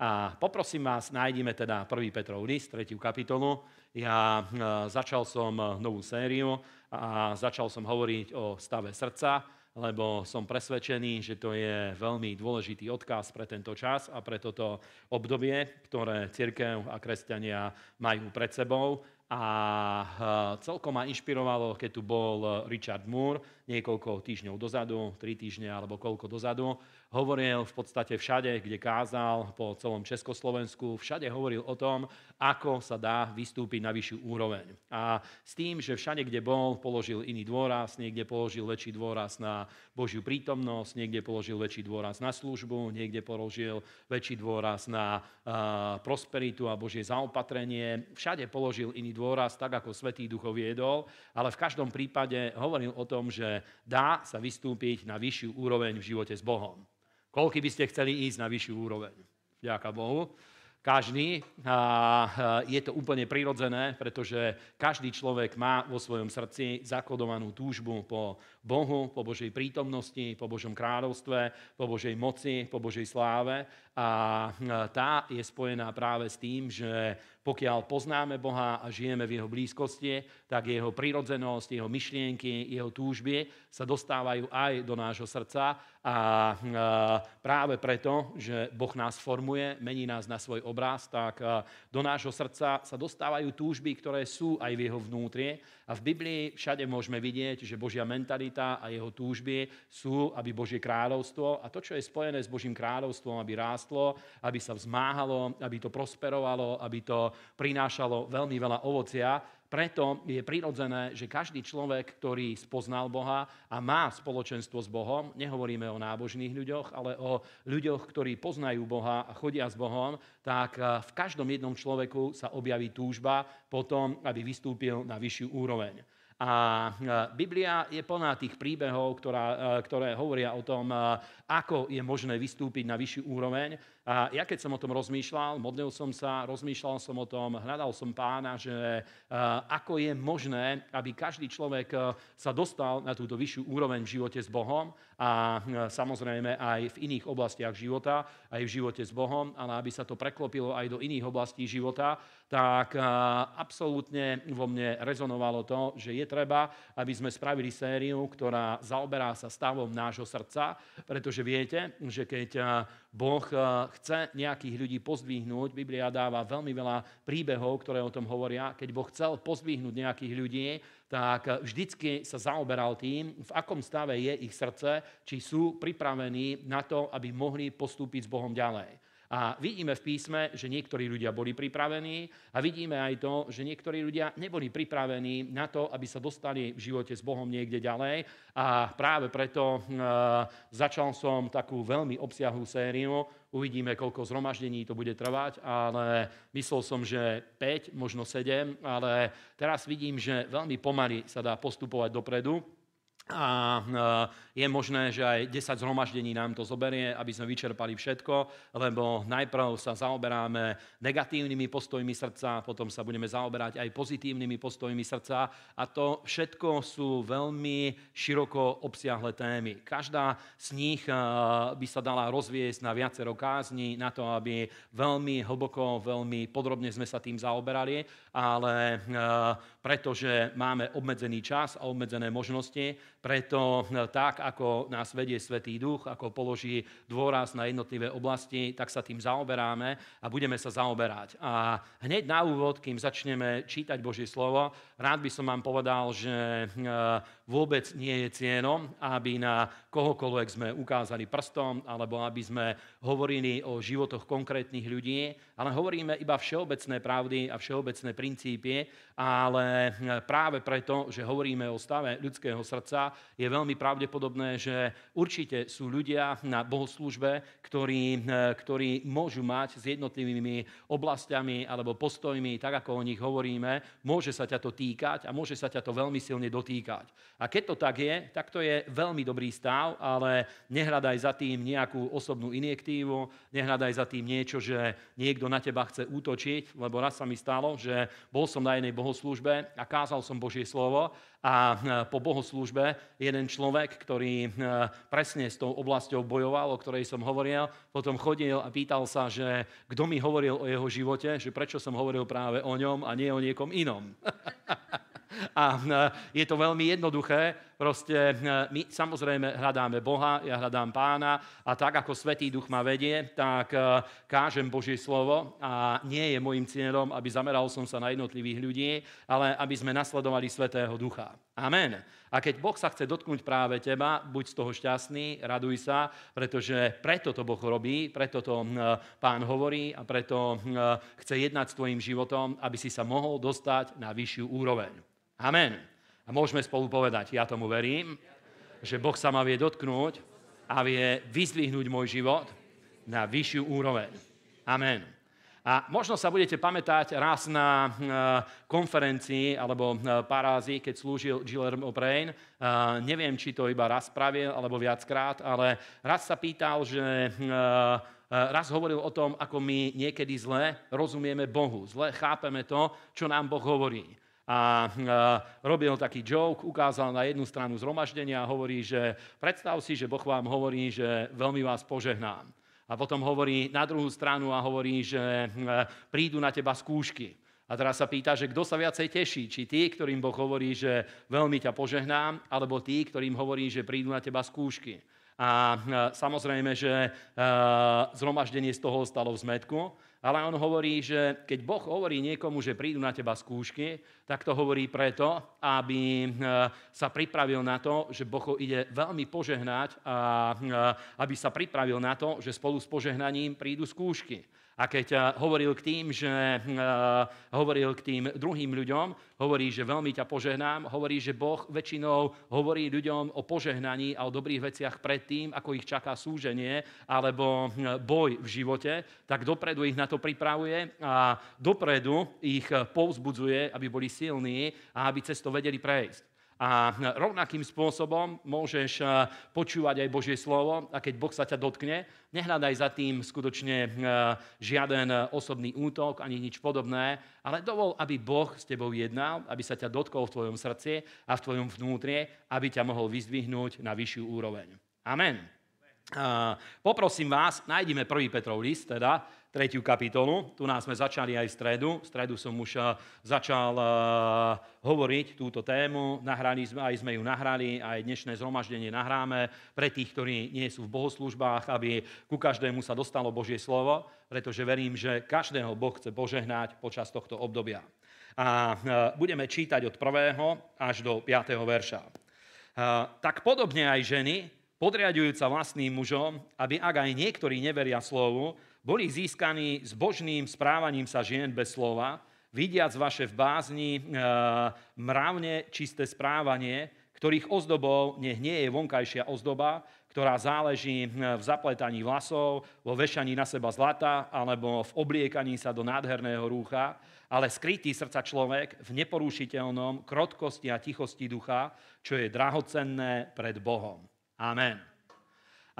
A poprosím vás, nájdime teda 1. Petrov list, 3. kapitolu. Ja e, začal som e, novú sériu a začal som hovoriť o stave srdca, lebo som presvedčený, že to je veľmi dôležitý odkaz pre tento čas a pre toto obdobie, ktoré církev a kresťania majú pred sebou. A e, celkom ma inšpirovalo, keď tu bol Richard Moore niekoľko týždňov dozadu, tri týždne alebo koľko dozadu, hovoril v podstate všade, kde kázal, po celom Československu, všade hovoril o tom, ako sa dá vystúpiť na vyššiu úroveň. A s tým, že všade, kde bol, položil iný dôraz, niekde položil väčší dôraz na Božiu prítomnosť, niekde položil väčší dôraz na službu, niekde položil väčší dôraz na uh, prosperitu a Božie zaopatrenie. Všade položil iný dôraz, tak ako Svetý Duch viedol, ale v každom prípade hovoril o tom, že dá sa vystúpiť na vyššiu úroveň v živote s Bohom. Koľko by ste chceli ísť na vyššiu úroveň? Ďaká Bohu. Každý. A je to úplne prirodzené, pretože každý človek má vo svojom srdci zakodovanú túžbu po Bohu, po Božej prítomnosti, po Božom kráľovstve, po Božej moci, po Božej sláve a e, tá je spojená práve s tým, že pokiaľ poznáme Boha a žijeme v jeho blízkosti, tak jeho prirodzenosť, jeho myšlienky, jeho túžby sa dostávajú aj do nášho srdca a e, práve preto, že Boh nás formuje, mení nás na svoj obraz, tak e, do nášho srdca sa dostávajú túžby, ktoré sú aj v jeho vnútri a v Biblii všade môžeme vidieť, že Božia mentalita a jeho túžby sú, aby Božie kráľovstvo a to, čo je spojené s Božím kráľovstvom, aby rástlo, aby sa vzmáhalo, aby to prosperovalo, aby to prinášalo veľmi veľa ovocia, preto je prirodzené, že každý človek, ktorý spoznal Boha a má spoločenstvo s Bohom, nehovoríme o nábožných ľuďoch, ale o ľuďoch, ktorí poznajú Boha a chodia s Bohom, tak eh, v každom jednom človeku sa objaví túžba potom, aby vystúpil na vyššiu úroveň. A e, Biblia je plná tých príbehov, ktorá, e, ktoré hovoria o tom, e, ako je možné vystúpiť na vyšší úroveň. A ja keď som o tom rozmýšľal, modlil som sa, rozmýšľal som o tom, hľadal som pána, že ako je možné, aby každý človek sa dostal na túto vyššiu úroveň v živote s Bohom a e, samozrejme aj v iných oblastiach života, aj v živote s Bohom, ale aby sa to preklopilo aj do iných oblastí života, tak e, absolútne vo mne rezonovalo to, že je treba, aby sme spravili sériu, ktorá zaoberá sa stavom nášho srdca, pretože viete, že keď e, Boh chce nejakých ľudí pozdvihnúť, Biblia dáva veľmi veľa príbehov, ktoré o tom hovoria, keď Boh chcel pozdvihnúť nejakých ľudí, tak eh, vždycky sa zaoberal tým, v akom stave je ich srdce, či sú pripravení na to, aby mohli postúpiť s Bohom ďalej. A vidíme v písme, že niektorí ľudia boli pripravení a vidíme aj to, že niektorí ľudia neboli pripravení na to, aby sa dostali v živote s Bohom niekde ďalej. A práve preto e, začal som takú veľmi obsiahlú sériu. Uvidíme, koľko zhromaždení to bude trvať, ale myslel som, že 5, možno 7, ale teraz vidím, že veľmi pomaly sa dá postupovať dopredu a e, je možné, že aj 10 zhromaždení nám to zoberie, aby sme vyčerpali všetko, lebo najprv sa zaoberáme negatívnymi postojmi srdca, potom sa budeme zaoberať aj pozitívnymi postojmi srdca a to všetko sú veľmi široko obsiahle témy. Každá z nich e, by sa dala rozviesť na viacero kázni, na to, aby veľmi hlboko, veľmi podrobne sme sa tým zaoberali, ale e, pretože máme obmedzený čas a obmedzené možnosti, preto e, tak, ako nás vedie Svetý Duch, ako položí dôraz na jednotlivé oblasti, tak sa tým zaoberáme a budeme sa zaoberať. A hneď na úvod, kým začneme čítať Božie slovo, rád by som vám povedal, že e, vôbec nie je cienom, aby na kohokoľvek sme ukázali prstom, alebo aby sme hovorili o životoch konkrétnych ľudí, ale hovoríme iba všeobecné pravdy a všeobecné princípie, ale práve preto, že hovoríme o stave ľudského srdca, je veľmi pravdepodobné, že určite sú ľudia na bohoslužbe, ktorí, ktorí môžu mať s jednotlivými oblastiami alebo postojmi, tak ako o nich hovoríme, môže sa ťa to týkať a môže sa ťa to veľmi silne dotýkať. A keď to tak je, tak to je veľmi dobrý stav, ale nehľadaj za tým nejakú osobnú injektívu, nehľadaj za tým niečo, že niekto na teba chce útočiť, lebo raz sa mi stalo, že bol som na jednej bohoslúžbe a kázal som Božie slovo a e, po bohoslužbe jeden človek, ktorý e, presne s tou oblasťou bojoval, o ktorej som hovoril, potom chodil a pýtal sa, že kto mi hovoril o jeho živote, že prečo som hovoril práve o ňom a nie o niekom inom. A je to veľmi jednoduché. Proste eh, my samozrejme hľadáme Boha, ja hľadám pána a tak, ako Svetý Duch ma vedie, tak eh, kážem Božie slovo a nie je môjim cieľom, aby zameral som sa na jednotlivých ľudí, ale aby sme nasledovali Svetého Ducha. Amen. A keď Boh sa chce dotknúť práve teba, buď z toho šťastný, raduj sa, pretože preto to Boh robí, preto to eh, pán hovorí a preto chce jednať s tvojim životom, aby si sa mohol dostať na vyššiu úroveň. Amen. A môžeme spolu povedať, ja tomu verím, že Boh sa ma vie dotknúť a vie vyzdvihnúť môj život na vyššiu úroveň. Amen. A možno sa budete pamätať raz na eh, konferencii alebo eh, parázi, keď slúžil Gilles O'Brien. Eh, neviem, či to iba raz spravil alebo viackrát, ale raz sa pýtal, že raz hovoril o tom, ako my niekedy zle rozumieme Bohu. Zle chápeme to, čo nám Boh hovorí a e, robil taký joke, ukázal na jednu stranu zhromaždenia a hovorí, že predstav si, že Boh vám hovorí, že veľmi vás požehnám. A potom hovorí na druhú stranu a hovorí, že e, prídu na teba skúšky. A teraz sa pýta, že kto sa viacej teší, či tí, ktorým Boh hovorí, že veľmi ťa požehnám, alebo tí, ktorým hovorí, že prídu na teba skúšky. A e, samozrejme, že e, zhromaždenie z toho ostalo v zmetku, ale on hovorí, že keď Boh hovorí niekomu, že prídu na teba skúšky, tak to hovorí preto, aby e, sa pripravil na to, že Boh ho ide veľmi požehnať a aby sa pripravil na to, že spolu s požehnaním prídu skúšky. A keď eh, hovoril k tým, že eh, hovoril k tým druhým ľuďom, hovorí, že veľmi ťa požehnám, hovorí, že Boh väčšinou hovorí ľuďom o požehnaní a o dobrých veciach predtým, ako ich čaká súženie alebo hm, boj v živote, tak dopredu ich na to pripravuje a dopredu ich eh, povzbudzuje, aby boli silní a aby cez to vedeli prejsť. A rovnakým spôsobom môžeš e, počúvať aj Božie slovo a keď Boh sa ťa dotkne, nehľadaj za tým skutočne e, žiaden e, osobný útok ani nič podobné, ale dovol, aby Boh s tebou jednal, aby sa ťa dotkol v tvojom srdci a v tvojom vnútri, aby ťa mohol vyzdvihnúť na vyššiu úroveň. Amen. Poprosím vás, nájdime 1. Petrov list, teda tretiu kapitolu. Tu nás sme začali aj v stredu. V stredu som už eh, začal eh, hovoriť túto tému. Nahrali sme, aj sme ju nahrali, aj dnešné zhromaždenie nahráme pre tých, ktorí nie sú v bohoslužbách, aby ku každému sa dostalo Božie slovo, pretože verím, že každého Boh chce požehnať počas tohto obdobia. A eh, budeme čítať od 1. až do 5. verša. Tak podobne aj ženy, podriadujúca vlastným mužom, aby ak aj niektorí neveria slovu, boli získaní s božným správaním sa žien bez slova, vidiac vaše v bázni e, mravne čisté správanie, ktorých ozdobou nech nie je vonkajšia ozdoba, ktorá záleží e, v zapletaní vlasov, vo vešaní na seba zlata alebo v obliekaní sa do nádherného rúcha, ale skrytý srdca človek v neporušiteľnom krotkosti a tichosti ducha, čo je drahocenné pred Bohom. Amen.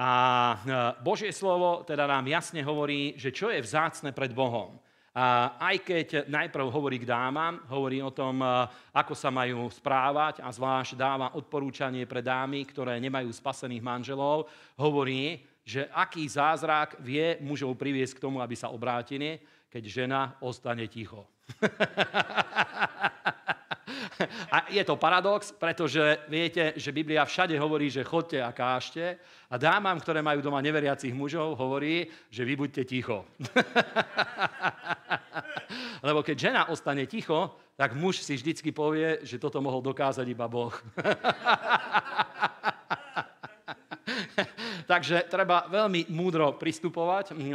A e, Božie slovo teda nám jasne hovorí, že čo je vzácne pred Bohom. A aj keď najprv hovorí k dámam, hovorí o tom, e, ako sa majú správať a zvlášť dáva odporúčanie pre dámy, ktoré nemajú spasených manželov, hovorí, že aký zázrak vie mužov priviesť k tomu, aby sa obrátili, keď žena ostane ticho. A je to paradox, pretože viete, že Biblia všade hovorí, že chodte a kážte a dámam, ktoré majú doma neveriacich mužov, hovorí, že vy buďte ticho. Lebo keď žena ostane ticho, tak muž si vždycky povie, že toto mohol dokázať iba Boh. Takže treba veľmi múdro pristupovať mm, eh,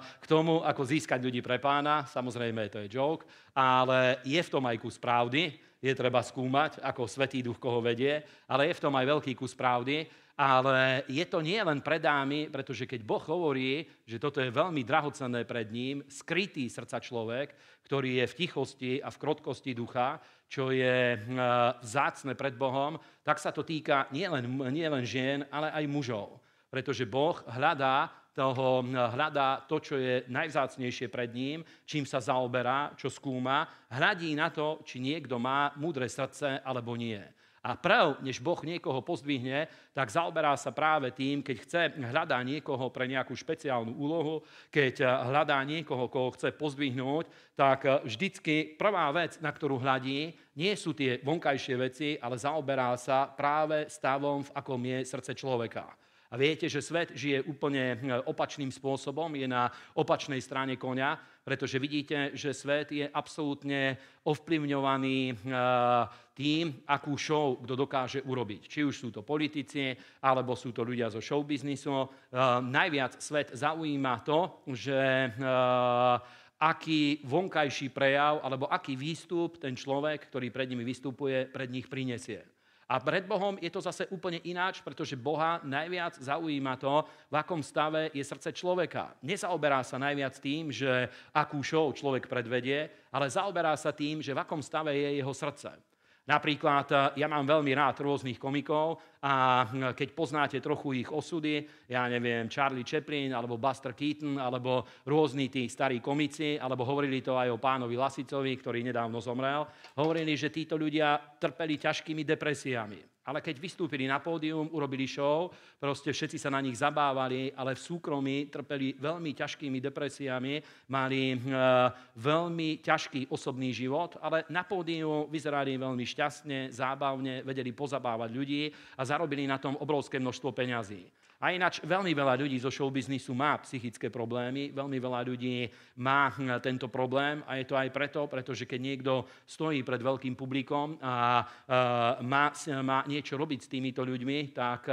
k tomu, ako získať ľudí pre pána. Samozrejme, to je joke, ale je v tom aj kus pravdy je treba skúmať, ako Svetý Duch koho vedie, ale je v tom aj veľký kus pravdy. Ale je to nie len pred námi, pretože keď Boh hovorí, že toto je veľmi drahocenné pred ním, skrytý srdca človek, ktorý je v tichosti a v krotkosti ducha, čo je e, vzácne pred Bohom, tak sa to týka nielen nie len žien, ale aj mužov. Pretože Boh hľadá toho hm, hľadá to, čo je najvzácnejšie pred ním, čím sa zaoberá, čo skúma, hľadí na to, či niekto má múdre srdce alebo nie. A prv, než Boh niekoho pozdvihne, tak zaoberá sa práve tým, keď chce, hľadá niekoho pre nejakú špeciálnu úlohu, keď eh, hľadá niekoho, koho chce pozdvihnúť, tak eh, vždycky prvá vec, na ktorú hľadí, nie sú tie vonkajšie veci, ale zaoberá sa práve stavom, v akom je srdce človeka. A viete, že svet žije úplne e, opačným spôsobom, je na opačnej strane konia, pretože vidíte, že svet je absolútne ovplyvňovaný e, tým, akú show kto dokáže urobiť. Či už sú to politici, alebo sú to ľudia zo showbiznisu. E, najviac svet zaujíma to, že aký vonkajší prejav alebo aký výstup ten človek, ktorý pred nimi vystupuje, pred nich prinesie. A pred Bohom je to zase úplne ináč, pretože Boha najviac zaujíma to, v akom stave je srdce človeka. Nezaoberá sa najviac tým, že akú show človek predvedie, ale zaoberá sa tým, že v akom stave je jeho srdce. Napríklad e, ja mám veľmi rád rôznych komikov a hm, keď poznáte trochu ich osudy, ja neviem, Charlie Chaplin alebo Buster Keaton alebo rôzni tí starí komici, alebo hovorili to aj o pánovi Lasicovi, ktorý nedávno zomrel, hovorili, že títo ľudia trpeli ťažkými depresiami. Ale keď vystúpili na pódium, urobili show, proste všetci sa na nich zabávali, ale v súkromí trpeli veľmi ťažkými depresiami, mali e, veľmi ťažký osobný život, ale na pódium vyzerali veľmi šťastne, zábavne, vedeli pozabávať ľudí a zarobili na tom obrovské množstvo peňazí. A ináč veľmi veľa ľudí zo showbiznisu má psychické problémy, veľmi veľa ľudí má hm, tento problém a je to aj preto, pretože keď niekto stojí pred veľkým publikom a, e, má, má niečo robiť s týmito ľuďmi, tak e,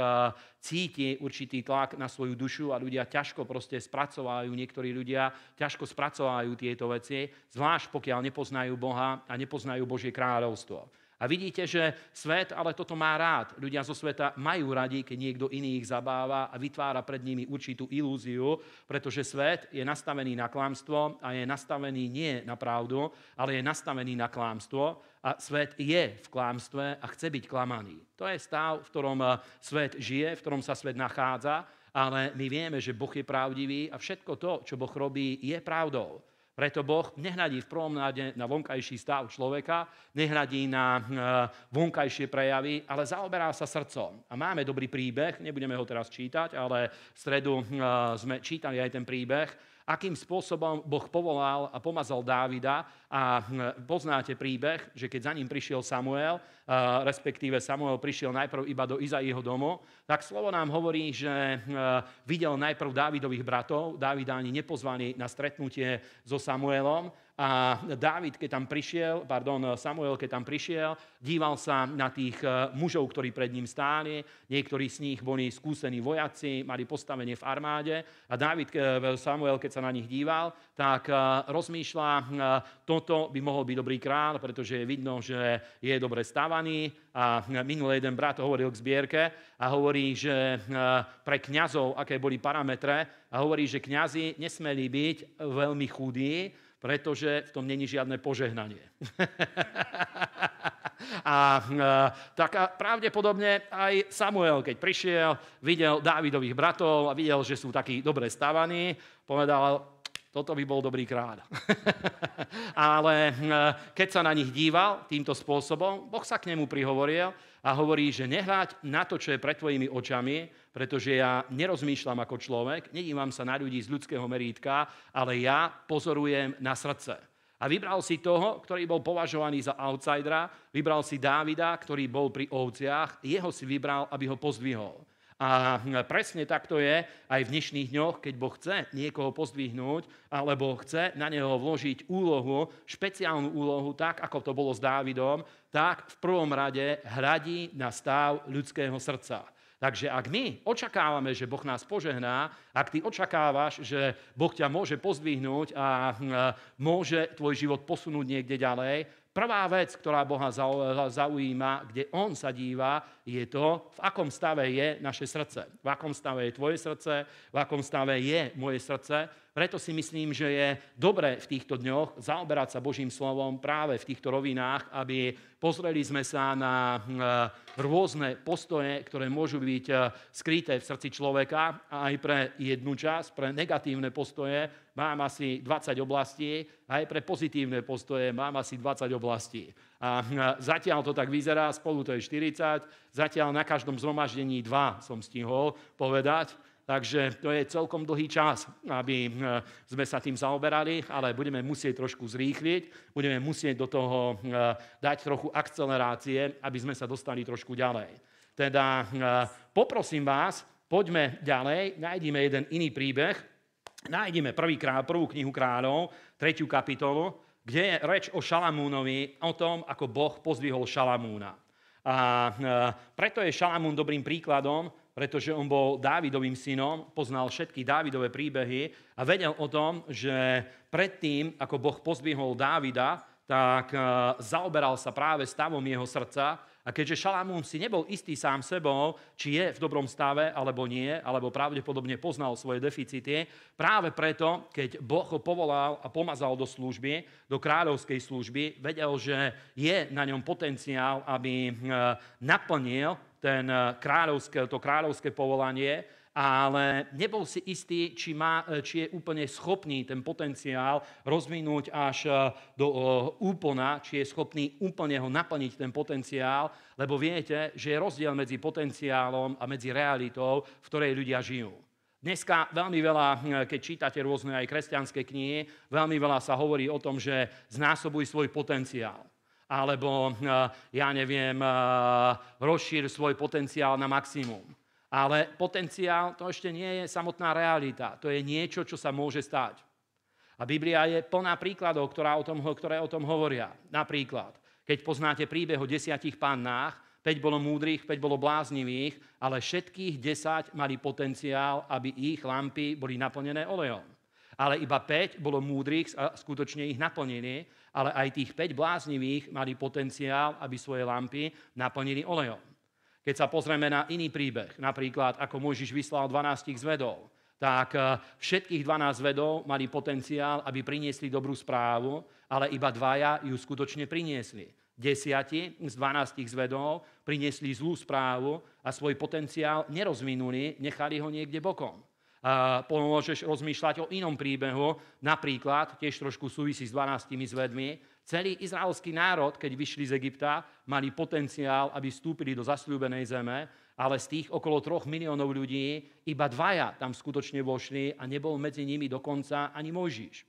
cíti určitý tlak na svoju dušu a ľudia ťažko proste spracovajú, niektorí ľudia ťažko spracovajú tieto veci, zvlášť pokiaľ nepoznajú Boha a nepoznajú Božie kráľovstvo. A vidíte, že svet ale toto má rád. Ľudia zo sveta majú radi, keď niekto iný ich zabáva a vytvára pred nimi určitú ilúziu, pretože svet je nastavený na klamstvo a je nastavený nie na pravdu, ale je nastavený na klamstvo a svet je v klamstve a chce byť klamaný. To je stav, v ktorom eh, svet žije, v ktorom sa svet nachádza, ale my vieme, že Boh je pravdivý a všetko to, čo Boh robí, je pravdou. Preto Boh nehľadí v prvom rade na vonkajší stav človeka, nehľadí na eh, vonkajšie prejavy, ale zaoberá sa srdcom. A máme dobrý príbeh, nebudeme ho teraz čítať, ale v stredu eh, sme čítali aj ten príbeh, akým spôsobom Boh povolal a pomazal Dávida a hm, poznáte príbeh, že keď za ním prišiel Samuel, respektíve Samuel prišiel najprv iba do Izaiho domu, tak slovo nám hovorí, že hm, videl najprv Dávidových bratov, Dávida ani nepozvaný na stretnutie so Samuelom, a Dávid, keď tam prišiel, pardon, Samuel, keď tam prišiel, díval sa na tých e, mužov, ktorí pred ním stáli. Niektorí z nich boli skúsení vojaci, mali postavenie v armáde. A Dávid, e, Samuel, keď sa na nich díval, tak e, rozmýšľa, toto by mohol byť dobrý král, pretože je vidno, že je dobre stávaný. A minulý jeden brat hovoril k zbierke a hovorí, že pre kňazov, aké boli parametre, a hovorí, že kňazi nesmeli byť veľmi chudí, pretože v tom není žiadne požehnanie. a e, tak a pravdepodobne aj Samuel, keď prišiel, videl Dávidových bratov a videl, že sú takí dobre stávaní, povedal, toto by bol dobrý kráľ. Ale e, keď sa na nich díval týmto spôsobom, Boh sa k nemu prihovoril a hovorí, že nehľaď na to, čo je pred tvojimi očami, pretože ja nerozmýšľam ako človek, nedívam sa na ľudí z ľudského merítka, ale ja pozorujem na srdce. A vybral si toho, ktorý bol považovaný za outsidera, vybral si Dávida, ktorý bol pri ovciach, jeho si vybral, aby ho pozdvihol. A presne tak to je aj v dnešných dňoch, keď Boh chce niekoho pozdvihnúť, alebo chce na neho vložiť úlohu, špeciálnu úlohu, tak ako to bolo s Dávidom, tak v prvom rade hradí na stav ľudského srdca. Takže ak my očakávame, že Boh nás požehná, ak ty očakávaš, že Boh ťa môže pozdvihnúť a môže tvoj život posunúť niekde ďalej, Prvá vec, ktorá Boha zaujíma, kde On sa díva, je to, v akom stave je naše srdce. V akom stave je tvoje srdce, v akom stave je moje srdce preto si myslím, že je dobre v týchto dňoch zaoberať sa Božím slovom práve v týchto rovinách, aby pozreli sme sa na hm, rôzne postoje, ktoré môžu byť hm, skryté v srdci človeka aj pre jednu časť, pre negatívne postoje. Mám asi 20 oblastí, aj pre pozitívne postoje mám asi 20 oblastí. A hm, zatiaľ to tak vyzerá, spolu to je 40, zatiaľ na každom zhromaždení dva som stihol povedať. Takže to je celkom dlhý čas, aby e, sme sa tým zaoberali, ale budeme musieť trošku zrýchliť, budeme musieť do toho e, dať trochu akcelerácie, aby sme sa dostali trošku ďalej. Teda e, poprosím vás, poďme ďalej, nájdime jeden iný príbeh, nájdime prvý král, prvú knihu kráľov, tretiu kapitolu, kde je reč o Šalamúnovi, o tom, ako Boh pozvihol Šalamúna. A preto je Šalamún dobrým príkladom, pretože on bol Dávidovým synom, poznal všetky Dávidové príbehy a vedel o tom, že predtým, ako Boh pozbihol Dávida, tak eh, zaoberal sa práve stavom jeho srdca a keďže Šalamún si nebol istý sám sebou, či je v dobrom stave alebo nie, alebo pravdepodobne poznal svoje deficity, práve preto, keď Boh ho povolal a pomazal do služby, do kráľovskej služby, vedel, že je na ňom potenciál, aby hm, naplnil ten eh, kráľovské, to kráľovské povolanie, ale nebol si istý, či, má, e, či je úplne schopný ten potenciál rozvinúť až e, do e, úplna, či je schopný úplne ho naplniť ten potenciál, lebo viete, že je rozdiel medzi potenciálom a medzi realitou, v ktorej ľudia žijú. Dneska veľmi veľa, keď čítate rôzne aj kresťanské knihy, veľmi veľa sa hovorí o tom, že znásobuj svoj potenciál alebo, ja neviem, rozšír svoj potenciál na maximum ale potenciál to ešte nie je samotná realita. To je niečo, čo sa môže stať. A Biblia je plná príkladov, ktorá o tom, ktoré o tom hovoria. Napríklad, keď poznáte príbeh o desiatich pannách, 5 bolo múdrych, 5 bolo bláznivých, ale všetkých 10 mali potenciál, aby ich lampy boli naplnené olejom. Ale iba 5 bolo múdrych a skutočne ich naplnili, ale aj tých 5 bláznivých mali potenciál, aby svoje lampy naplnili olejom. Keď sa pozrieme na iný príbeh, napríklad ako Mojžiš vyslal 12 zvedov, tak eh, všetkých 12 vedov mali potenciál, aby priniesli dobrú správu, ale iba dvaja ju skutočne priniesli. Desiati z 12 zvedov priniesli zlú správu a svoj potenciál nerozvinuli, nechali ho niekde bokom pomôžeš rozmýšľať o inom príbehu, napríklad, tiež trošku súvisí s 12 zvedmi, celý izraelský národ, keď vyšli z Egypta, mali potenciál, aby vstúpili do zasľúbenej zeme, ale z tých okolo troch miliónov ľudí iba dvaja tam skutočne vošli a nebol medzi nimi dokonca ani Mojžiš.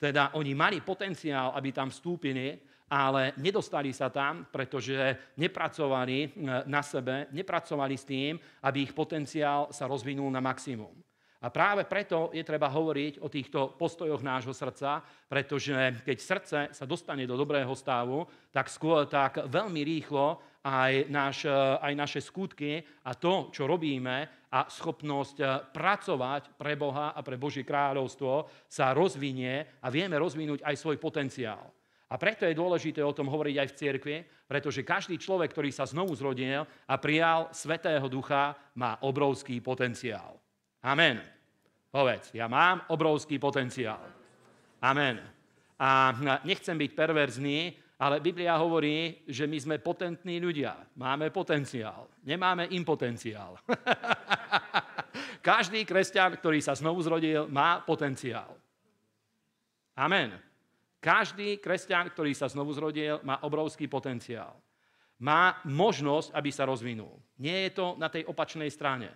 Teda oni mali potenciál, aby tam vstúpili, ale nedostali sa tam, pretože nepracovali eh, na sebe, nepracovali s tým, aby ich potenciál sa rozvinul na maximum. A práve preto je treba hovoriť o týchto postojoch nášho srdca, pretože keď srdce sa dostane do dobrého stavu, tak, skôr, tak veľmi rýchlo aj, naš, eh, aj naše skutky a to, čo robíme a schopnosť eh, pracovať pre Boha a pre Božie kráľovstvo sa rozvinie a vieme rozvinúť aj svoj potenciál. A preto je dôležité o tom hovoriť aj v cirkvi, pretože každý človek, ktorý sa znovu zrodil a prijal Svetého Ducha, má obrovský potenciál. Amen. Povedz, ja mám obrovský potenciál. Amen. A nechcem byť perverzný, ale Biblia hovorí, že my sme potentní ľudia. Máme potenciál. Nemáme impotenciál. Každý kresťan, ktorý sa znovu zrodil, má potenciál. Amen. Každý kresťan, ktorý sa znovu zrodil, má obrovský potenciál. Má možnosť, aby sa rozvinul. Nie je to na tej opačnej strane.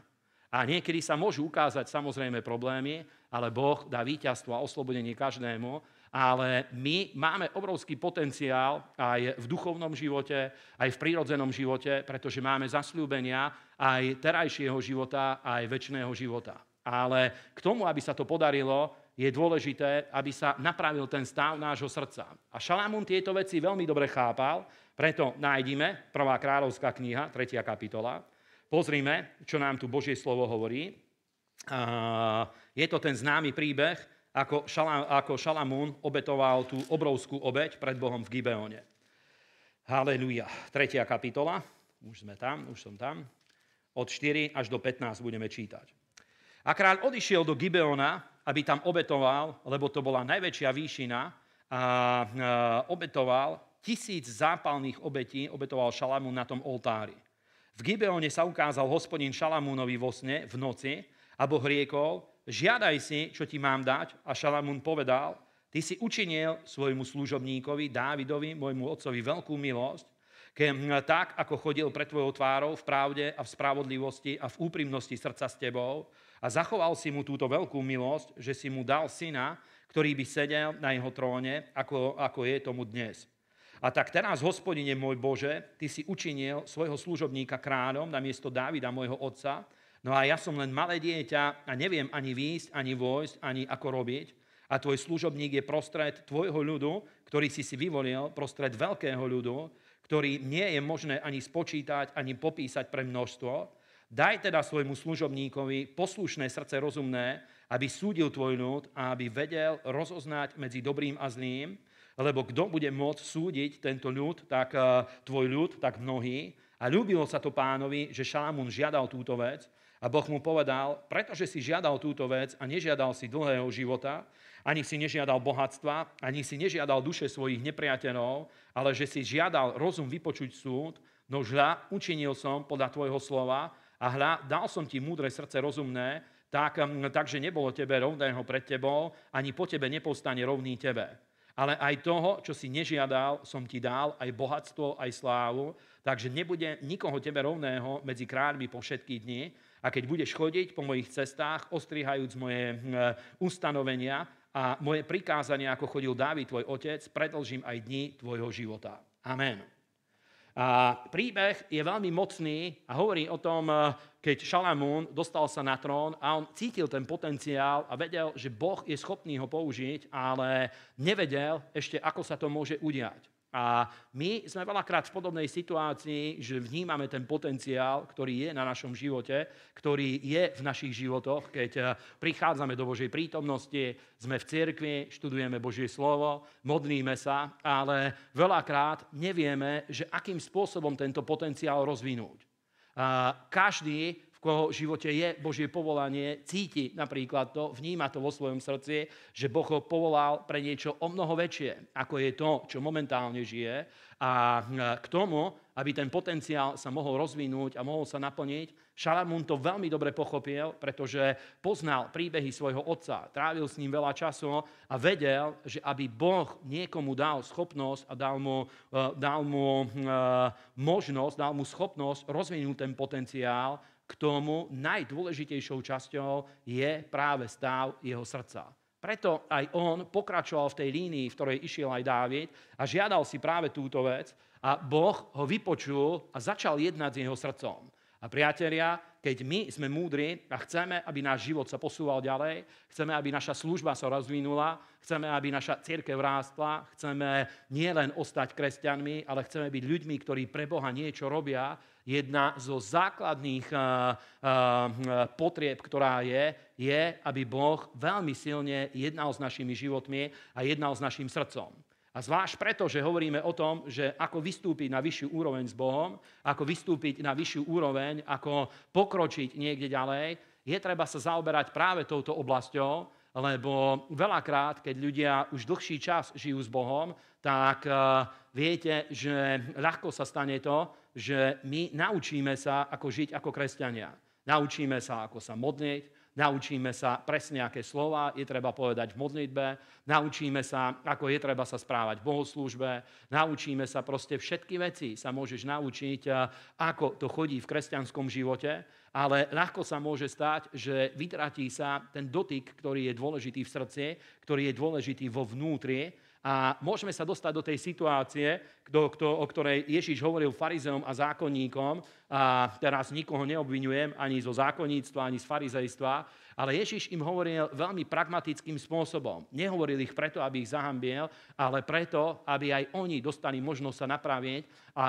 A niekedy sa môžu ukázať samozrejme problémy, ale Boh dá víťazstvo a oslobodenie každému, ale my máme obrovský potenciál aj v duchovnom živote, aj v prírodzenom živote, pretože máme zasľúbenia aj terajšieho života, aj väčšného života. Ale k tomu, aby sa to podarilo, je dôležité, aby sa napravil ten stav nášho srdca. A Šalamún tieto veci veľmi dobre chápal, preto nájdime prvá kráľovská kniha, 3. kapitola. Pozrime, čo nám tu Božie slovo hovorí. Je to ten známy príbeh, ako, Šalamún obetoval tú obrovskú obeď pred Bohom v Gibeone. Halelujá. 3. kapitola. Už sme tam, už som tam. Od 4 až do 15 budeme čítať. A kráľ odišiel do Gibeona aby tam obetoval, lebo to bola najväčšia výšina, a obetoval tisíc zápalných obetí, obetoval Šalamún na tom oltári. V Gibeone sa ukázal hospodin Šalamúnovi vo sne v noci a Boh riekol, žiadaj si, čo ti mám dať. A Šalamún povedal, ty si učinil svojmu služobníkovi Dávidovi, môjmu otcovi, veľkú milosť, kem, tak, ako chodil pred tvojou tvárou v pravde a v spravodlivosti a v úprimnosti srdca s tebou a zachoval si mu túto veľkú milosť, že si mu dal syna, ktorý by sedel na jeho tróne, ako, ako je tomu dnes. A tak teraz, hospodine môj Bože, ty si učinil svojho služobníka kráľom na miesto Dávida, môjho otca, no a ja som len malé dieťa a neviem ani výjsť, ani vojsť, ani ako robiť. A tvoj služobník je prostred tvojho ľudu, ktorý si si vyvolil, prostred veľkého ľudu, ktorý nie je možné ani spočítať, ani popísať pre množstvo. Daj teda svojmu služobníkovi poslušné srdce rozumné, aby súdil tvoj ľud a aby vedel rozoznať medzi dobrým a zlým, lebo kto bude môcť súdiť tento ľud, tak eh, tvoj ľud, tak mnohí. A ľúbilo sa to pánovi, že Šalamún žiadal túto vec a Boh mu povedal, pretože si žiadal túto vec a nežiadal si dlhého života, ani si nežiadal bohatstva, ani si nežiadal duše svojich nepriateľov, ale že si žiadal rozum vypočuť súd, no žľa učinil som podľa tvojho slova, a hľa, dal som ti múdre srdce rozumné, tak, takže nebolo tebe rovného pred tebou, ani po tebe nepostane rovný tebe. Ale aj toho, čo si nežiadal, som ti dal, aj bohatstvo, aj slávu, takže nebude nikoho tebe rovného medzi kráľmi po všetky dni. A keď budeš chodiť po mojich cestách, ostrihajúc moje ustanovenia a moje prikázania, ako chodil Dávid, tvoj otec, predlžím aj dni tvojho života. Amen. A príbeh je veľmi mocný a hovorí o tom, eh, keď Šalamún dostal sa na trón a on cítil ten potenciál a vedel, že Boh je schopný ho použiť, ale nevedel ešte, ako sa to môže udiať. A my sme veľakrát v podobnej situácii, že vnímame ten potenciál, ktorý je na našom živote, ktorý je v našich životoch, keď e, prichádzame do Božej prítomnosti, sme v cirkvi, študujeme Božie slovo, modlíme sa, ale veľakrát nevieme, že akým spôsobom tento potenciál rozvinúť. E, každý koho živote je Božie povolanie, cíti napríklad to, vníma to vo svojom srdci, že Boh ho povolal pre niečo o mnoho väčšie, ako je to, čo momentálne žije. A e, k tomu, aby ten potenciál sa mohol rozvinúť a mohol sa naplniť, Šalamún to veľmi dobre pochopil, pretože poznal príbehy svojho otca, trávil s ním veľa času a vedel, že aby Boh niekomu dal schopnosť a dal mu, e, dal mu e, možnosť, dal mu schopnosť rozvinúť ten potenciál, k tomu najdôležitejšou časťou je práve stav jeho srdca. Preto aj on pokračoval v tej línii, v ktorej išiel aj Dávid a žiadal si práve túto vec a Boh ho vypočul a začal jednať s jeho srdcom. A priatelia, keď my sme múdri a chceme, aby náš život sa posúval ďalej, chceme, aby naša služba sa rozvinula, chceme, aby naša církev rástla, chceme nielen ostať kresťanmi, ale chceme byť ľuďmi, ktorí pre Boha niečo robia, jedna zo základných eh, eh, potrieb, ktorá je, je, aby Boh veľmi silne jednal s našimi životmi a jednal s našim srdcom. A zvlášť preto, že hovoríme o tom, že ako vystúpiť na vyššiu úroveň s Bohom, ako vystúpiť na vyššiu úroveň, ako pokročiť niekde ďalej, je treba sa zaoberať práve touto oblasťou, lebo veľakrát, keď ľudia už dlhší čas žijú s Bohom, tak eh, viete, že ľahko sa stane to, že my naučíme sa, ako žiť ako kresťania. Naučíme sa, ako sa modliť, naučíme sa presne, aké slova je treba povedať v modlitbe, naučíme sa, ako je treba sa správať v bohoslužbe, naučíme sa proste všetky veci, sa môžeš naučiť, ako to chodí v kresťanskom živote, ale ľahko sa môže stať, že vytratí sa ten dotyk, ktorý je dôležitý v srdci, ktorý je dôležitý vo vnútri a môžeme sa dostať do tej situácie, kto, kto, o ktorej Ježiš hovoril farizeom a zákonníkom. A teraz nikoho neobvinujem ani zo zákonníctva, ani z farizejstva, ale Ježiš im hovoril veľmi pragmatickým spôsobom. Nehovoril ich preto, aby ich zahambiel, ale preto, aby aj oni dostali možnosť sa napravieť hm, a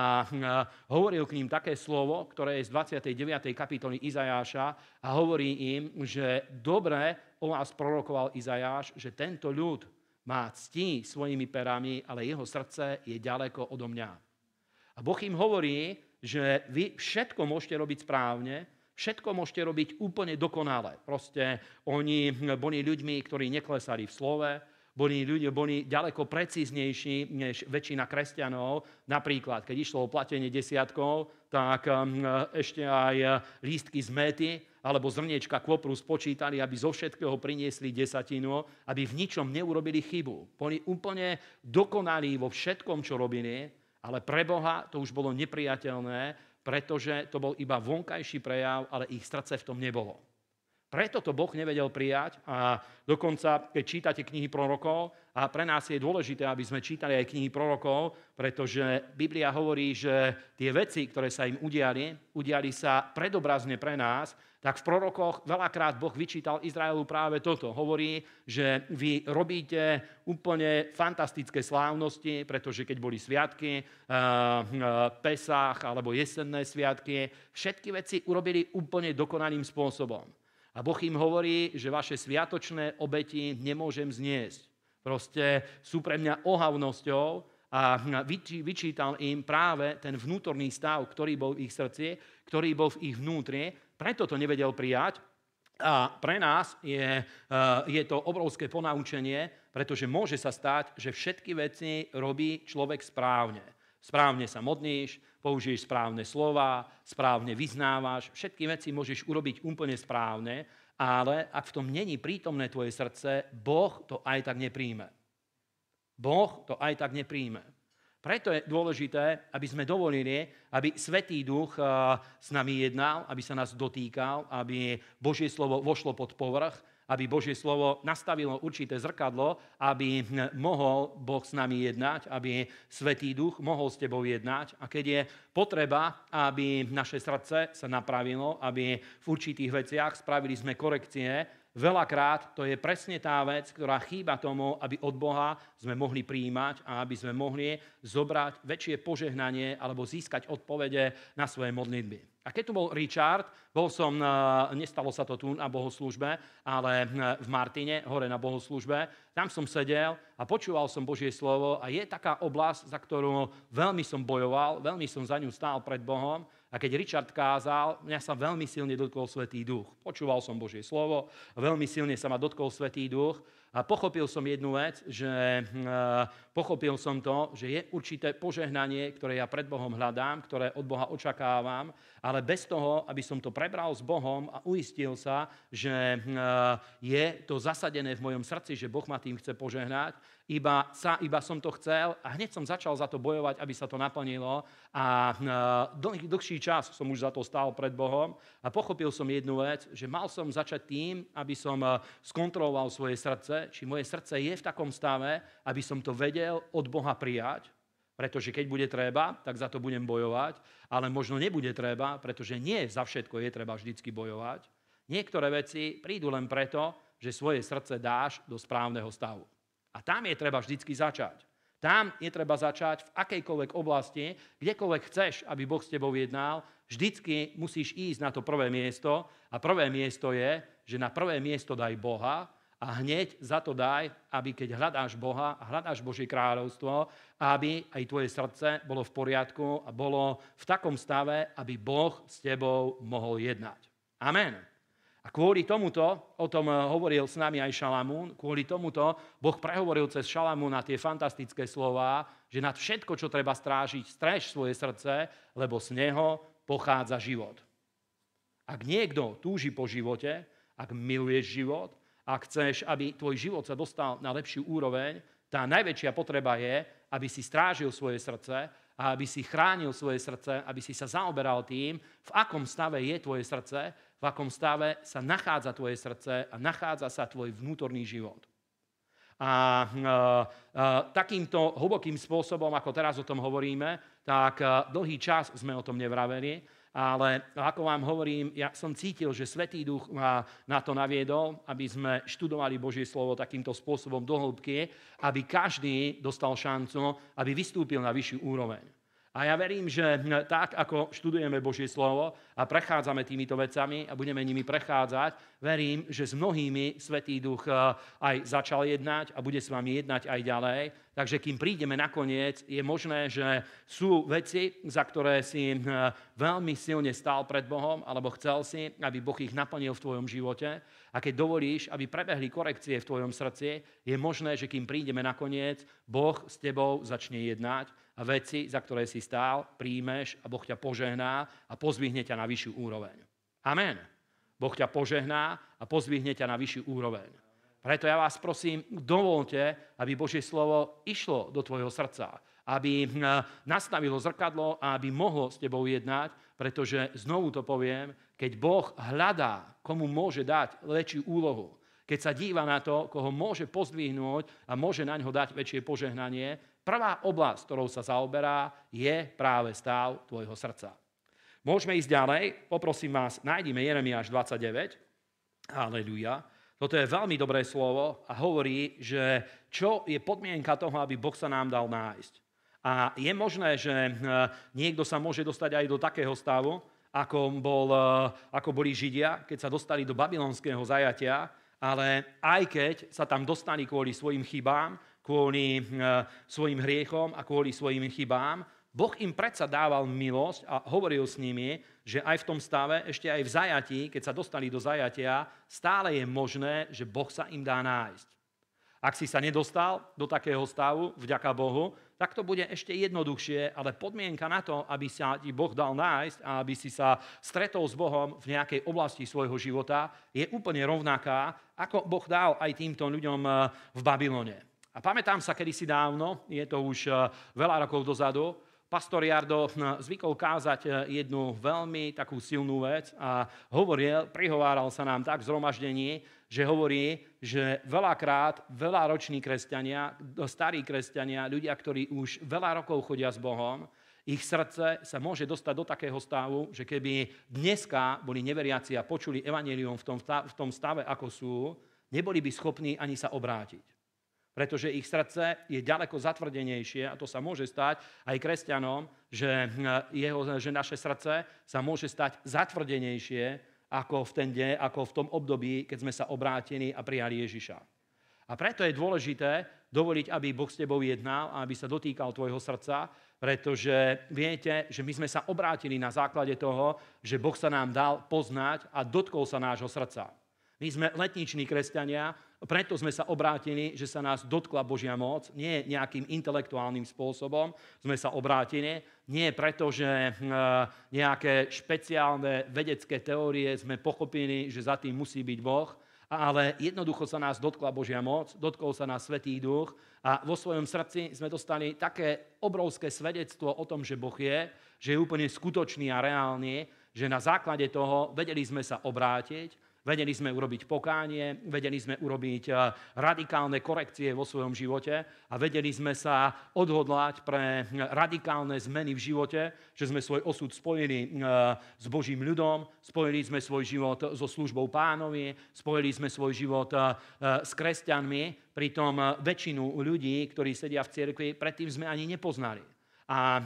hovoril k ním také slovo, ktoré je z 29. kapitoly Izajáša a hovorí im, že dobre o vás prorokoval Izajáš, že tento ľud má ctí svojimi perami, ale jeho srdce je ďaleko odo mňa. A Boh im hovorí, že vy všetko môžete robiť správne, Všetko môžete robiť úplne dokonale. Proste oni boli ľuďmi, ktorí neklesali v slove, boli ľudia boli ďaleko precíznejší než väčšina kresťanov. Napríklad, keď išlo o platenie desiatkov, tak um, ešte aj uh, lístky z mety alebo zrniečka kvopru spočítali, aby zo všetkého priniesli desatinu, aby v ničom neurobili chybu. Boli úplne dokonalí vo všetkom, čo robili, ale pre Boha to už bolo nepriateľné pretože to bol iba vonkajší prejav, ale ich srdce v tom nebolo. Preto to Boh nevedel prijať a dokonca, keď čítate knihy prorokov, a pre nás je dôležité, aby sme čítali aj knihy prorokov, pretože Biblia hovorí, že tie veci, ktoré sa im udiali, udiali sa predobrazne pre nás, tak v prorokoch veľakrát Boh vyčítal Izraelu práve toto. Hovorí, že vy robíte úplne fantastické slávnosti, pretože keď boli sviatky, eh, eh, Pesach alebo jesenné sviatky, všetky veci urobili úplne dokonalým spôsobom. A Boh im hovorí, že vaše sviatočné obeti nemôžem zniesť. Proste sú pre mňa ohavnosťou a vyčítal im práve ten vnútorný stav, ktorý bol v ich srdci, ktorý bol v ich vnútri, preto to nevedel prijať. A pre nás je, e, je to obrovské ponaučenie, pretože môže sa stať, že všetky veci robí človek správne. Správne sa modníš, použiješ správne slova, správne vyznávaš, všetky veci môžeš urobiť úplne správne, ale ak v tom není prítomné tvoje srdce, Boh to aj tak nepríjme. Boh to aj tak nepríjme. Preto je dôležité, aby sme dovolili, aby Svetý Duch eh, s nami jednal, aby sa nás dotýkal, aby Božie slovo vošlo pod povrch, aby Božie slovo nastavilo určité zrkadlo, aby mohol Boh s nami jednať, aby Svetý Duch mohol s tebou jednať. A keď je potreba, aby naše srdce sa napravilo, aby v určitých veciach spravili sme korekcie, veľakrát to je presne tá vec, ktorá chýba tomu, aby od Boha sme mohli príjmať a aby sme mohli zobrať väčšie požehnanie alebo získať odpovede na svoje modlitby. A keď tu bol Richard, bol som, eh, nestalo sa to tu na bohoslužbe, ale eh, v Martine, hore na bohoslužbe, tam som sedel a počúval som Božie slovo a je taká oblasť, za ktorú veľmi som bojoval, veľmi som za ňu stál pred Bohom a keď Richard kázal, mňa sa veľmi silne dotkol Svetý Duch. Počúval som Božie slovo, veľmi silne sa ma dotkol Svetý Duch a pochopil som jednu vec, že eh, pochopil som to, že je určité požehnanie, ktoré ja pred Bohom hľadám, ktoré od Boha očakávam, ale bez toho, aby som to prebral s Bohom a uistil sa, že eh, je to zasadené v mojom srdci, že Boh ma tým chce požehnať, iba, sa, iba som to chcel a hneď som začal za to bojovať, aby sa to naplnilo. A e, dlh, dlhší čas som už za to stál pred Bohom a pochopil som jednu vec, že mal som začať tým, aby som e, skontroloval svoje srdce, či moje srdce je v takom stave, aby som to vedel od Boha prijať, pretože keď bude treba, tak za to budem bojovať, ale možno nebude treba, pretože nie za všetko je treba vždycky bojovať. Niektoré veci prídu len preto, že svoje srdce dáš do správneho stavu. A tam je treba vždy začať. Tam je treba začať v akejkoľvek oblasti, kdekoľvek chceš, aby Boh s tebou jednal, vždycky musíš ísť na to prvé miesto a prvé miesto je, že na prvé miesto daj Boha a hneď za to daj, aby keď hľadáš Boha a hľadáš Božie kráľovstvo, aby aj tvoje srdce bolo v poriadku a bolo v takom stave, aby Boh s tebou mohol jednať. Amen. A kvôli tomuto, o tom eh, hovoril s nami aj Šalamún, kvôli tomuto Boh prehovoril cez Šalamúna tie fantastické slova, že nad všetko, čo treba strážiť, stráž svoje srdce, lebo z neho pochádza život. Ak niekto túži po živote, ak miluješ život, ak chceš, aby tvoj život sa dostal na lepšiu úroveň, tá najväčšia potreba je, aby si strážil svoje srdce, a aby si chránil svoje srdce, aby si sa zaoberal tým, v akom stave je tvoje srdce, v akom stave sa nachádza tvoje srdce a nachádza sa tvoj vnútorný život. A e, e, takýmto hlbokým spôsobom, ako teraz o tom hovoríme, tak e, dlhý čas sme o tom nevraveli ale ako vám hovorím, ja som cítil, že Svetý Duch ma na to naviedol, aby sme študovali Božie slovo takýmto spôsobom do hĺbky, aby každý dostal šancu, aby vystúpil na vyšší úroveň. A ja verím, že tak, ako študujeme Božie slovo a prechádzame týmito vecami a budeme nimi prechádzať, verím, že s mnohými Svetý Duch e, aj začal jednať a bude s vami jednať aj ďalej. Takže kým prídeme nakoniec, je možné, že sú veci, za ktoré si veľmi silne stál pred Bohom, alebo chcel si, aby Boh ich naplnil v tvojom živote. A keď dovolíš, aby prebehli korekcie v tvojom srdci, je možné, že kým prídeme nakoniec, Boh s tebou začne jednať a veci, za ktoré si stál, príjmeš a Boh ťa požehná a pozvihne ťa na vyššiu úroveň. Amen. Boh ťa požehná a pozvihne ťa na vyššiu úroveň. Preto ja vás prosím, dovolte, aby Božie slovo išlo do tvojho srdca, aby hm, nastavilo zrkadlo a aby mohlo s tebou jednať, pretože znovu to poviem, keď Boh hľadá, komu môže dať väčšiu úlohu, keď sa díva na to, koho môže pozdvihnúť a môže na ňo dať väčšie požehnanie, Prvá oblasť, ktorou sa zaoberá, je práve stav tvojho srdca. Môžeme ísť ďalej. Poprosím vás, nájdime Jeremiáš 29. Aleluja. Toto je veľmi dobré slovo a hovorí, že čo je podmienka toho, aby Boh sa nám dal nájsť. A je možné, že e, niekto sa môže dostať aj do takého stavu, ako, bol, e, ako boli Židia, keď sa dostali do babylonského zajatia, ale aj keď sa tam dostali kvôli svojim chybám, kvôli eh, svojim hriechom a kvôli svojim chybám. Boh im predsa dával milosť a hovoril s nimi, že aj v tom stave, ešte aj v zajatí, keď sa dostali do zajatia, stále je možné, že Boh sa im dá nájsť. Ak si sa nedostal do takého stavu, vďaka Bohu, tak to bude ešte jednoduchšie, ale podmienka na to, aby sa ti Boh dal nájsť a aby si sa stretol s Bohom v nejakej oblasti svojho života, je úplne rovnaká, ako Boh dal aj týmto ľuďom eh, v Babylone. A pamätám sa kedysi dávno, je to už e, veľa rokov dozadu, pastor Jardo hm, zvykol kázať e, jednu veľmi takú silnú vec a hovoril, prihováral sa nám tak v zhromaždení, že hovorí, že veľakrát veľa roční kresťania, starí kresťania, ľudia, ktorí už veľa rokov chodia s Bohom, ich srdce sa môže dostať do takého stavu, že keby dneska boli neveriaci a počuli evanelium v tom, v tom stave, ako sú, neboli by schopní ani sa obrátiť pretože ich srdce je ďaleko zatvrdenejšie a to sa môže stať aj kresťanom, že, eh, jeho, že naše srdce sa môže stať zatvrdenejšie ako v, ten deň, ako v tom období, keď sme sa obrátili a prijali Ježiša. A preto je dôležité dovoliť, aby Boh s tebou jednal a aby sa dotýkal tvojho srdca, pretože viete, že my sme sa obrátili na základe toho, že Boh sa nám dal poznať a dotkol sa nášho srdca. My sme letniční kresťania, preto sme sa obrátili, že sa nás dotkla Božia moc, nie nejakým intelektuálnym spôsobom sme sa obrátili, nie preto, že hm, nejaké špeciálne vedecké teórie sme pochopili, že za tým musí byť Boh, ale jednoducho sa nás dotkla Božia moc, dotkol sa nás Svetý duch a vo svojom srdci sme dostali také obrovské svedectvo o tom, že Boh je, že je úplne skutočný a reálny, že na základe toho vedeli sme sa obrátiť, Vedeli sme urobiť pokánie, vedeli sme urobiť eh, radikálne korekcie vo svojom živote a vedeli sme sa odhodlať pre eh, radikálne zmeny v živote, že sme svoj osud spojili eh, s Božím ľudom, spojili sme svoj život so službou pánovi, spojili sme svoj život s kresťanmi, pritom väčšinu ľudí, ktorí sedia v cirkvi, predtým sme ani nepoznali. A e,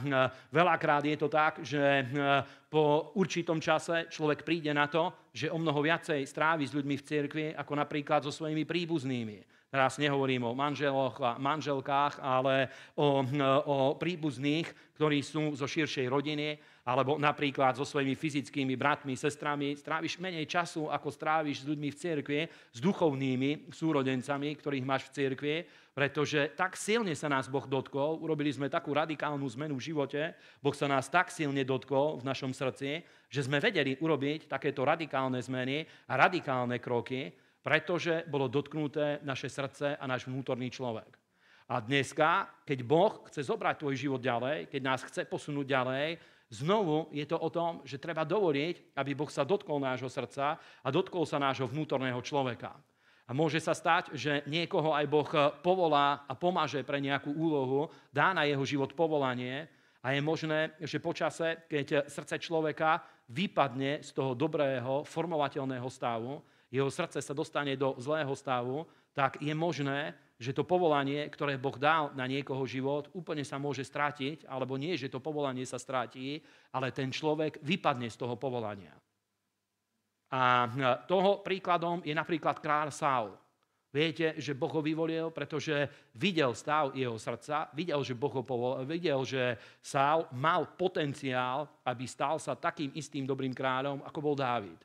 veľakrát je to tak, že e, po určitom čase človek príde na to, že o mnoho viacej strávi s ľuďmi v cirkvi, ako napríklad so svojimi príbuznými. Teraz nehovorím o manželoch a manželkách, ale o, e, o príbuzných, ktorí sú zo širšej rodiny, alebo napríklad so svojimi fyzickými bratmi, sestrami, stráviš menej času, ako stráviš s ľuďmi v cirkvi, s duchovnými súrodencami, ktorých máš v cirkvi, pretože tak silne sa nás Boh dotkol, urobili sme takú radikálnu zmenu v živote, Boh sa nás tak silne dotkol v našom srdci, že sme vedeli urobiť takéto radikálne zmeny a radikálne kroky, pretože bolo dotknuté naše srdce a náš vnútorný človek. A dneska, keď Boh chce zobrať tvoj život ďalej, keď nás chce posunúť ďalej, znovu je to o tom, že treba dovoliť, aby Boh sa dotkol nášho srdca a dotkol sa nášho vnútorného človeka. A môže sa stať, že niekoho aj Boh eh, povolá a pomáže pre nejakú úlohu, dá na jeho život povolanie a je možné, že počase, keď eh, srdce človeka vypadne z toho dobrého, formovateľného stavu, jeho srdce sa dostane do zlého stavu, tak je možné, že to povolanie, ktoré Boh dal na niekoho život, úplne sa môže strátiť, alebo nie, že to povolanie sa stráti, ale ten človek vypadne z toho povolania. A e, toho príkladom je napríklad kráľ Saul. Viete, že Boh ho vyvolil, pretože videl stav jeho srdca, videl, že Boh ho povolil, videl, že Saul mal potenciál, aby stal sa takým istým dobrým kráľom, ako bol Dávid.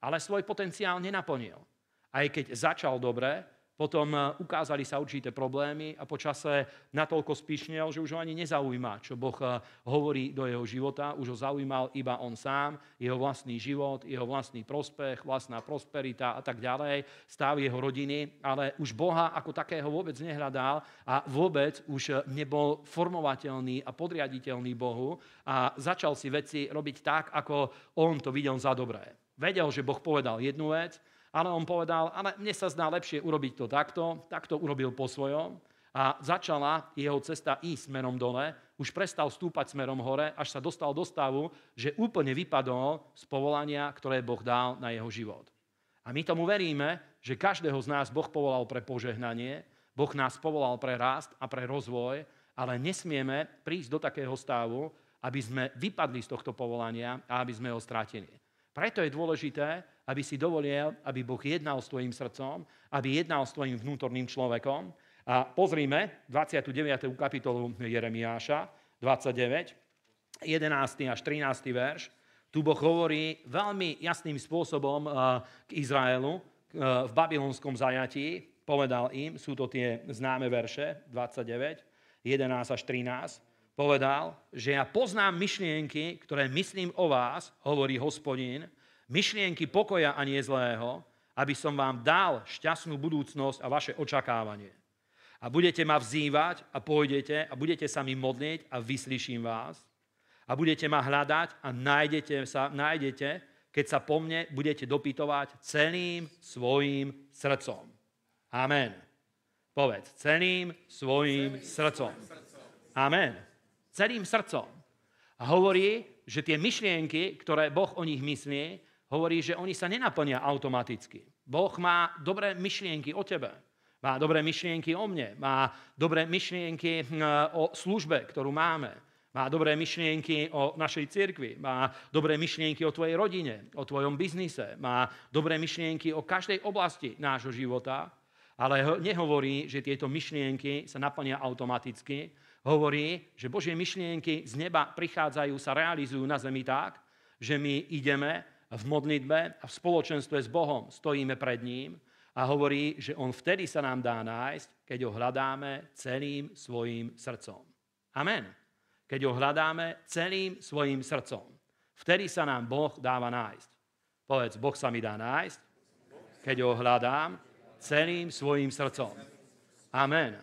Ale svoj potenciál nenaplnil. Aj keď začal dobre, potom eh, ukázali sa určité problémy a počase natoľko spíšnel, že už ho ani nezaujíma, čo Boh eh, hovorí do jeho života. Už ho zaujímal iba on sám, jeho vlastný život, jeho vlastný prospech, vlastná prosperita a tak ďalej, stav jeho rodiny, ale už Boha ako takého vôbec nehľadal a vôbec už eh, nebol formovateľný a podriaditeľný Bohu a začal si veci robiť tak, ako on to videl za dobré. Vedel, že Boh povedal jednu vec, ale on povedal, ale mne sa zdá lepšie urobiť to takto, tak to urobil po svojom a začala jeho cesta ísť smerom dole, už prestal stúpať smerom hore, až sa dostal do stavu, že úplne vypadol z povolania, ktoré Boh dal na jeho život. A my tomu veríme, že každého z nás Boh povolal pre požehnanie, Boh nás povolal pre rast a pre rozvoj, ale nesmieme prísť do takého stavu, aby sme vypadli z tohto povolania a aby sme ho stratili. Preto je dôležité, aby si dovolil, aby Boh jednal s tvojim srdcom, aby jednal s tvojim vnútorným človekom. A pozrime 29. kapitolu Jeremiáša, 29, 11. až 13. verš. Tu Boh hovorí veľmi jasným spôsobom eh, k Izraelu eh, v babylonskom zajatí. Povedal im, sú to tie známe verše, 29, 11 až 13 povedal, že ja poznám myšlienky, ktoré myslím o vás, hovorí hospodín, myšlienky pokoja a nie zlého, aby som vám dal šťastnú budúcnosť a vaše očakávanie. A budete ma vzývať a pôjdete a budete sa mi modliť a vyslyším vás. A budete ma hľadať a nájdete, sa, nájdete keď sa po mne budete dopytovať celým svojim srdcom. Amen. Povedz, celým svojim celým srdcom. srdcom. Amen. Celým srdcom. A hovorí, že tie myšlienky, ktoré Boh o nich myslí, hovorí, že oni sa nenaplnia automaticky. Boh má dobré myšlienky o tebe. Má dobré myšlienky o mne. Má dobré myšlienky hm, o službe, ktorú máme. Má dobré myšlienky o našej cirkvi, má dobré myšlienky o tvojej rodine, o tvojom biznise, má dobré myšlienky o každej oblasti nášho života, ale nehovorí, že tieto myšlienky sa naplnia automaticky. Hovorí, že Božie myšlienky z neba prichádzajú, sa realizujú na zemi tak, že my ideme v modlitbe a v spoločenstve s Bohom stojíme pred ním a hovorí, že on vtedy sa nám dá nájsť, keď ho hľadáme celým svojim srdcom. Amen. Keď ho hľadáme celým svojim srdcom. Vtedy sa nám Boh dáva nájsť. Povedz, Boh sa mi dá nájsť, keď ho hľadám celým svojim srdcom. Amen.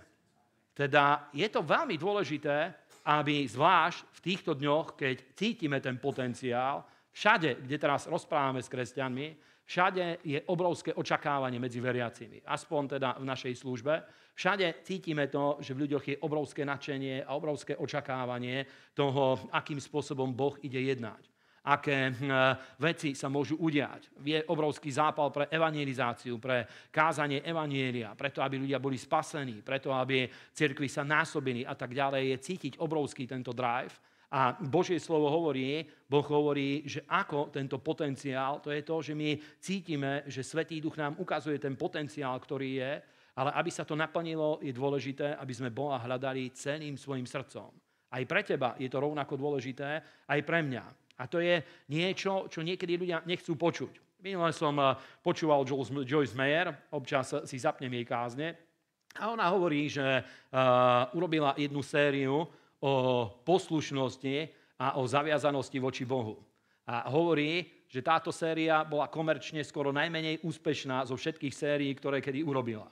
Teda je to veľmi dôležité, aby zvlášť v týchto dňoch, keď cítime ten potenciál, Všade, kde teraz rozprávame s kresťanmi, všade je obrovské očakávanie medzi veriacimi. Aspoň teda v našej službe. Všade cítime to, že v ľuďoch je obrovské nadšenie a obrovské očakávanie toho, akým spôsobom Boh ide jednať aké hm, veci sa môžu udiať. Je obrovský zápal pre evangelizáciu, pre kázanie evanielia, preto, aby ľudia boli spasení, preto, aby cirkvi sa násobili a tak ďalej. Je cítiť obrovský tento drive a Božie slovo hovorí, Boh hovorí, že ako tento potenciál, to je to, že my cítime, že Svetý Duch nám ukazuje ten potenciál, ktorý je, ale aby sa to naplnilo, je dôležité, aby sme Boha hľadali celým svojim srdcom. Aj pre teba je to rovnako dôležité, aj pre mňa. A to je niečo, čo niekedy ľudia nechcú počuť. Minule som eh, počúval Joyce Mayer, občas si zapnem jej kázne, a ona hovorí, že eh, urobila jednu sériu o poslušnosti a o zaviazanosti voči Bohu. A hovorí, že táto séria bola komerčne skoro najmenej úspešná zo všetkých sérií, ktoré kedy urobila.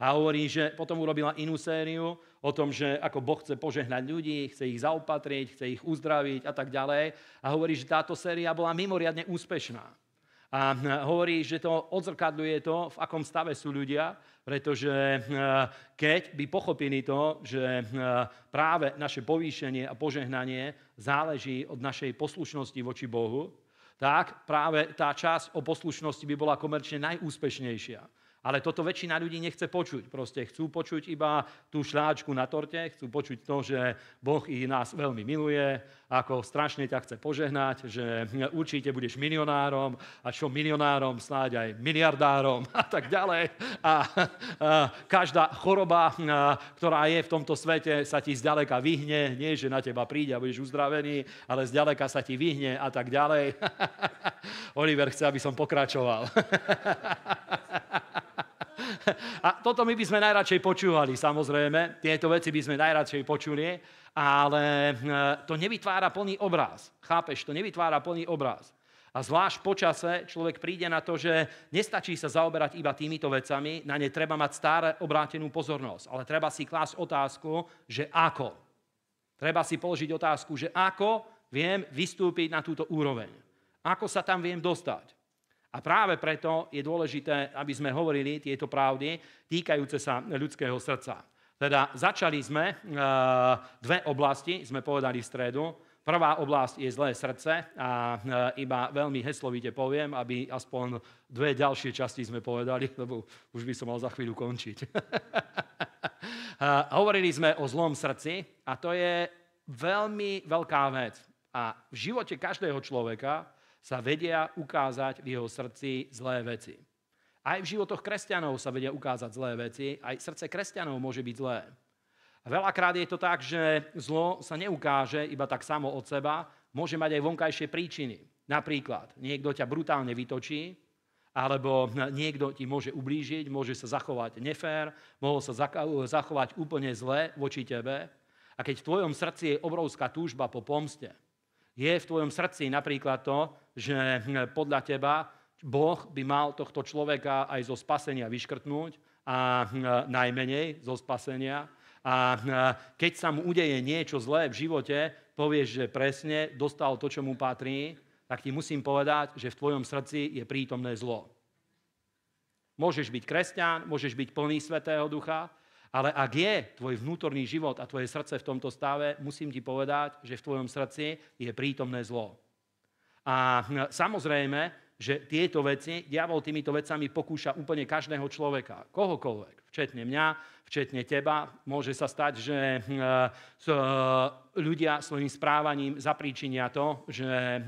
A hovorí, že potom urobila inú sériu o tom, že ako Boh chce požehnať ľudí, chce ich zaopatriť, chce ich uzdraviť a tak ďalej. A hovorí, že táto séria bola mimoriadne úspešná a hm, hovorí, že to odzrkadľuje to, v akom stave sú ľudia, pretože hm, keď by pochopili to, že hm, práve naše povýšenie a požehnanie záleží od našej poslušnosti voči Bohu, tak práve tá časť o poslušnosti by bola komerčne najúspešnejšia. Ale toto väčšina ľudí nechce počuť. Proste chcú počuť iba tú šláčku na torte, chcú počuť to, že Boh i nás veľmi miluje, ako strašne ťa chce požehnať, že určite budeš milionárom a čo milionárom, snáď aj miliardárom a tak ďalej. A, a každá choroba, a, ktorá je v tomto svete, sa ti zďaleka vyhne. Nie, že na teba príde a budeš uzdravený, ale zďaleka sa ti vyhne a tak ďalej. Oliver chce, aby som pokračoval. A toto my by sme najradšej počúvali, samozrejme. Tieto veci by sme najradšej počuli, ale e, to nevytvára plný obraz. Chápeš, to nevytvára plný obraz. A zvlášť počase človek príde na to, že nestačí sa zaoberať iba týmito vecami, na ne treba mať stále obrátenú pozornosť, ale treba si klásť otázku, že ako. Treba si položiť otázku, že ako viem vystúpiť na túto úroveň. Ako sa tam viem dostať. A práve preto je dôležité, aby sme hovorili tieto pravdy týkajúce sa ľudského srdca. Teda začali sme, e, dve oblasti sme povedali v stredu. Prvá oblasť je zlé srdce a e, iba veľmi heslovite poviem, aby aspoň dve ďalšie časti sme povedali, lebo už by som mal za chvíľu končiť. E, hovorili sme o zlom srdci a to je veľmi veľká vec. A v živote každého človeka sa vedia ukázať v jeho srdci zlé veci. Aj v životoch kresťanov sa vedia ukázať zlé veci, aj srdce kresťanov môže byť zlé. A veľakrát je to tak, že zlo sa neukáže iba tak samo od seba, môže mať aj vonkajšie príčiny. Napríklad, niekto ťa brutálne vytočí, alebo niekto ti môže ublížiť, môže sa zachovať nefér, mohol sa zachovať úplne zle voči tebe. A keď v tvojom srdci je obrovská túžba po pomste, je v tvojom srdci napríklad to, že hm, podľa teba Boh by mal tohto človeka aj zo spasenia vyškrtnúť a hm, najmenej zo spasenia. A hm, keď sa mu udeje niečo zlé v živote, povieš, že presne dostal to, čo mu patrí, tak ti musím povedať, že v tvojom srdci je prítomné zlo. Môžeš byť kresťan, môžeš byť plný Svetého Ducha, ale ak je tvoj vnútorný život a tvoje srdce v tomto stave, musím ti povedať, že v tvojom srdci je prítomné zlo. A hm, samozrejme, že tieto veci, diabol týmito vecami pokúša úplne každého človeka, kohokoľvek, včetne mňa, včetne teba. Môže sa stať, že hm, e, ľudia svojim správaním zapríčinia to, že hm,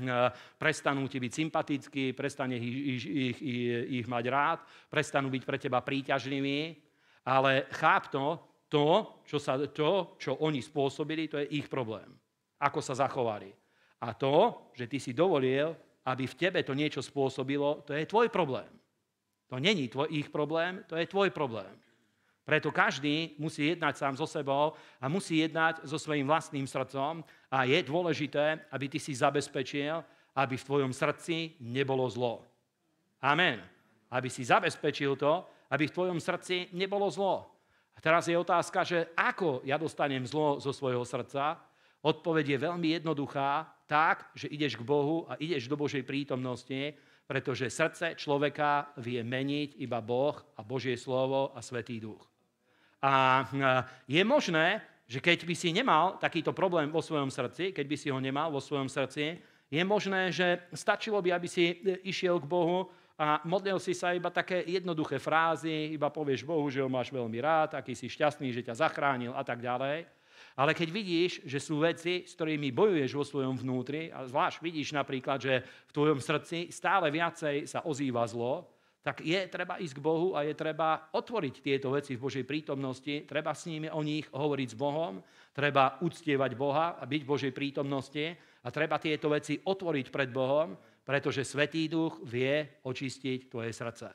prestanú ti byť sympatickí, prestane ich, ich, ich, ich mať rád, prestanú byť pre teba príťažliví, ale cháp to, to čo, sa, to, čo oni spôsobili, to je ich problém. Ako sa zachovali. A to, že ty si dovolil, aby v tebe to niečo spôsobilo, to je tvoj problém. To není tvoj, ich problém, to je tvoj problém. Preto každý musí jednať sám so sebou a musí jednať so svojím vlastným srdcom a je dôležité, aby ty si zabezpečil, aby v tvojom srdci nebolo zlo. Amen. Aby si zabezpečil to, aby v tvojom srdci nebolo zlo. A teraz je otázka, že ako ja dostanem zlo zo svojho srdca? Odpoveď je veľmi jednoduchá tak, že ideš k Bohu a ideš do Božej prítomnosti, pretože srdce človeka vie meniť iba Boh a Božie slovo a Svetý duch. A je možné, že keď by si nemal takýto problém vo svojom srdci, keď by si ho nemal vo svojom srdci, je možné, že stačilo by, aby si e, išiel k Bohu a modlil si sa iba také jednoduché frázy, iba povieš Bohu, že ho máš veľmi rád, aký si šťastný, že ťa zachránil a tak ďalej. Ale keď vidíš, že sú veci, s ktorými bojuješ vo svojom vnútri, a zvlášť vidíš napríklad, že v tvojom srdci stále viacej sa ozýva zlo, tak je treba ísť k Bohu a je treba otvoriť tieto veci v Božej prítomnosti, treba s nimi o nich hovoriť s Bohom, treba uctievať Boha a byť v Božej prítomnosti a treba tieto veci otvoriť pred Bohom, pretože Svetý Duch vie očistiť tvoje srdce.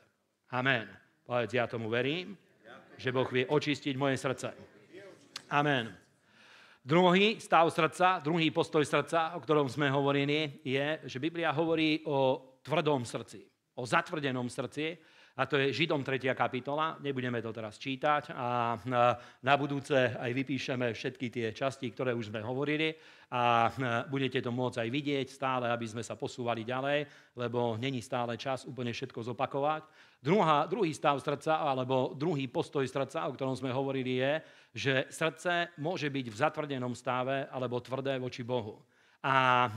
Amen. Povedz, ja tomu verím, že Boh vie očistiť moje srdce. Amen. Druhý stav srdca, druhý postoj srdca, o ktorom sme hovorili, je, že Biblia hovorí o tvrdom srdci, o zatvrdenom srdci, a to je Židom 3. kapitola, nebudeme to teraz čítať a na budúce aj vypíšeme všetky tie časti, ktoré už sme hovorili a budete to môcť aj vidieť stále, aby sme sa posúvali ďalej, lebo není stále čas úplne všetko zopakovať. Druhá, druhý stav srdca, alebo druhý postoj srdca, o ktorom sme hovorili, je, že srdce môže byť v zatvrdenom stave alebo tvrdé voči Bohu. A e,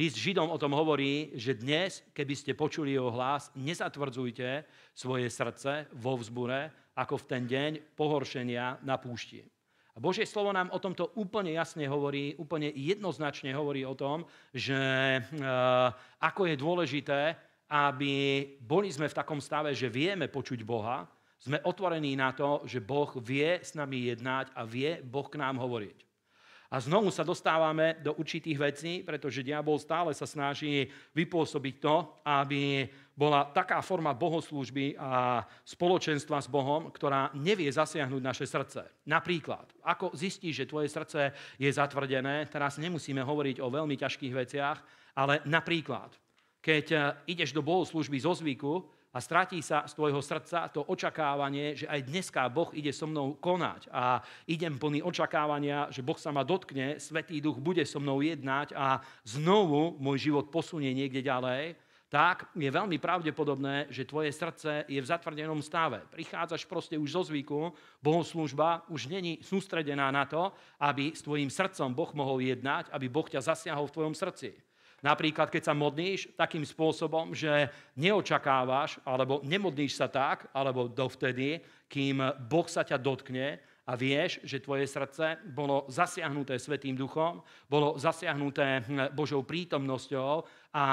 list Židom o tom hovorí, že dnes, keby ste počuli jeho hlas, nezatvrdzujte svoje srdce vo vzbure, ako v ten deň pohoršenia na púšti. A Božie slovo nám o tomto úplne jasne hovorí, úplne jednoznačne hovorí o tom, že e, ako je dôležité, aby boli sme v takom stave, že vieme počuť Boha, sme otvorení na to, že Boh vie s nami jednať a vie Boh k nám hovoriť. A znovu sa dostávame do určitých vecí, pretože diabol stále sa snaží vypôsobiť to, aby bola taká forma bohoslúžby a spoločenstva s Bohom, ktorá nevie zasiahnuť naše srdce. Napríklad, ako zistíš, že tvoje srdce je zatvrdené, teraz nemusíme hovoriť o veľmi ťažkých veciach, ale napríklad, keď ideš do bohoslúžby zo zvyku, a stratí sa z tvojho srdca to očakávanie, že aj dneska Boh ide so mnou konať a idem plný očakávania, že Boh sa ma dotkne, Svetý Duch bude so mnou jednať a znovu môj život posunie niekde ďalej, tak je veľmi pravdepodobné, že tvoje srdce je v zatvrdenom stave. Prichádzaš proste už zo zvyku, bohoslužba už není sústredená na to, aby s tvojim srdcom Boh mohol jednať, aby Boh ťa zasiahol v tvojom srdci. Napríklad, keď sa modníš takým spôsobom, že neočakávaš, alebo nemodníš sa tak, alebo dovtedy, kým Boh sa ťa dotkne a vieš, že tvoje srdce bolo zasiahnuté Svetým duchom, bolo zasiahnuté hm, Božou prítomnosťou hm, a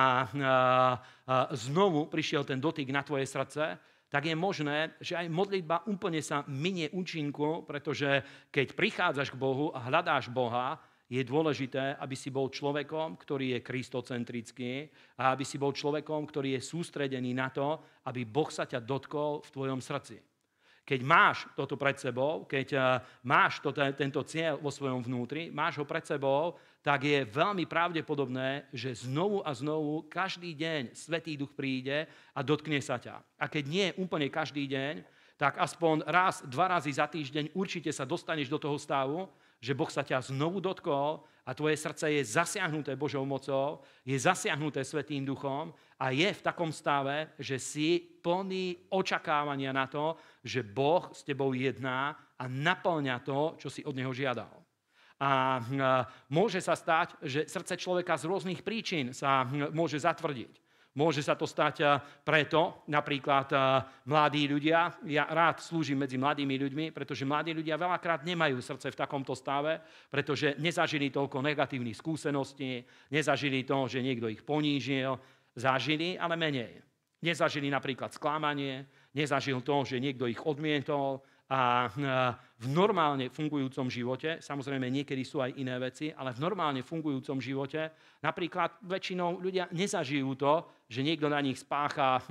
znovu prišiel ten dotyk na tvoje srdce, tak je možné, že aj modlitba úplne sa minie účinku, pretože keď prichádzaš k Bohu a hľadáš Boha, je dôležité, aby si bol človekom, ktorý je kristocentrický a aby si bol človekom, ktorý je sústredený na to, aby Boh sa ťa dotkol v tvojom srdci. Keď máš toto pred sebou, keď eh, máš tento cieľ vo svojom vnútri, máš ho pred sebou, tak je veľmi pravdepodobné, že znovu a znovu každý deň Svetý Duch príde a dotkne sa ťa. A keď nie úplne každý deň, tak aspoň raz, dva razy za týždeň určite sa dostaneš do toho stavu, že Boh sa ťa znovu dotkol a tvoje srdce je zasiahnuté Božou mocou, je zasiahnuté Svetým duchom a je v takom stave, že si plný očakávania na to, že Boh s tebou jedná a naplňa to, čo si od Neho žiadal. A môže sa stať, že srdce človeka z rôznych príčin sa hm, môže zatvrdiť. Môže sa to stať preto, napríklad mladí ľudia, ja rád slúžim medzi mladými ľuďmi, pretože mladí ľudia veľakrát nemajú srdce v takomto stave, pretože nezažili toľko negatívnych skúseností, nezažili to, že niekto ich ponížil, zažili, ale menej. Nezažili napríklad sklamanie, nezažil to, že niekto ich odmietol, a v normálne fungujúcom živote, samozrejme niekedy sú aj iné veci, ale v normálne fungujúcom živote napríklad väčšinou ľudia nezažijú to, že niekto na nich spácha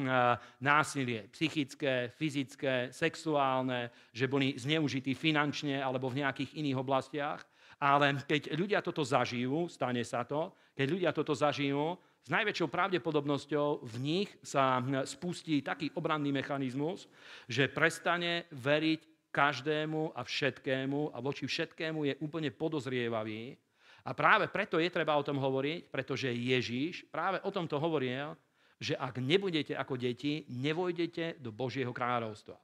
násilie psychické, fyzické, sexuálne, že boli zneužití finančne alebo v nejakých iných oblastiach. Ale keď ľudia toto zažijú, stane sa to, keď ľudia toto zažijú, s najväčšou pravdepodobnosťou v nich sa hm, spustí taký obranný mechanizmus, že prestane veriť každému a všetkému a voči všetkému je úplne podozrievavý. A práve preto je treba o tom hovoriť, pretože Ježíš práve o tomto hovoril, že ak nebudete ako deti, nevojdete do Božieho kráľovstva.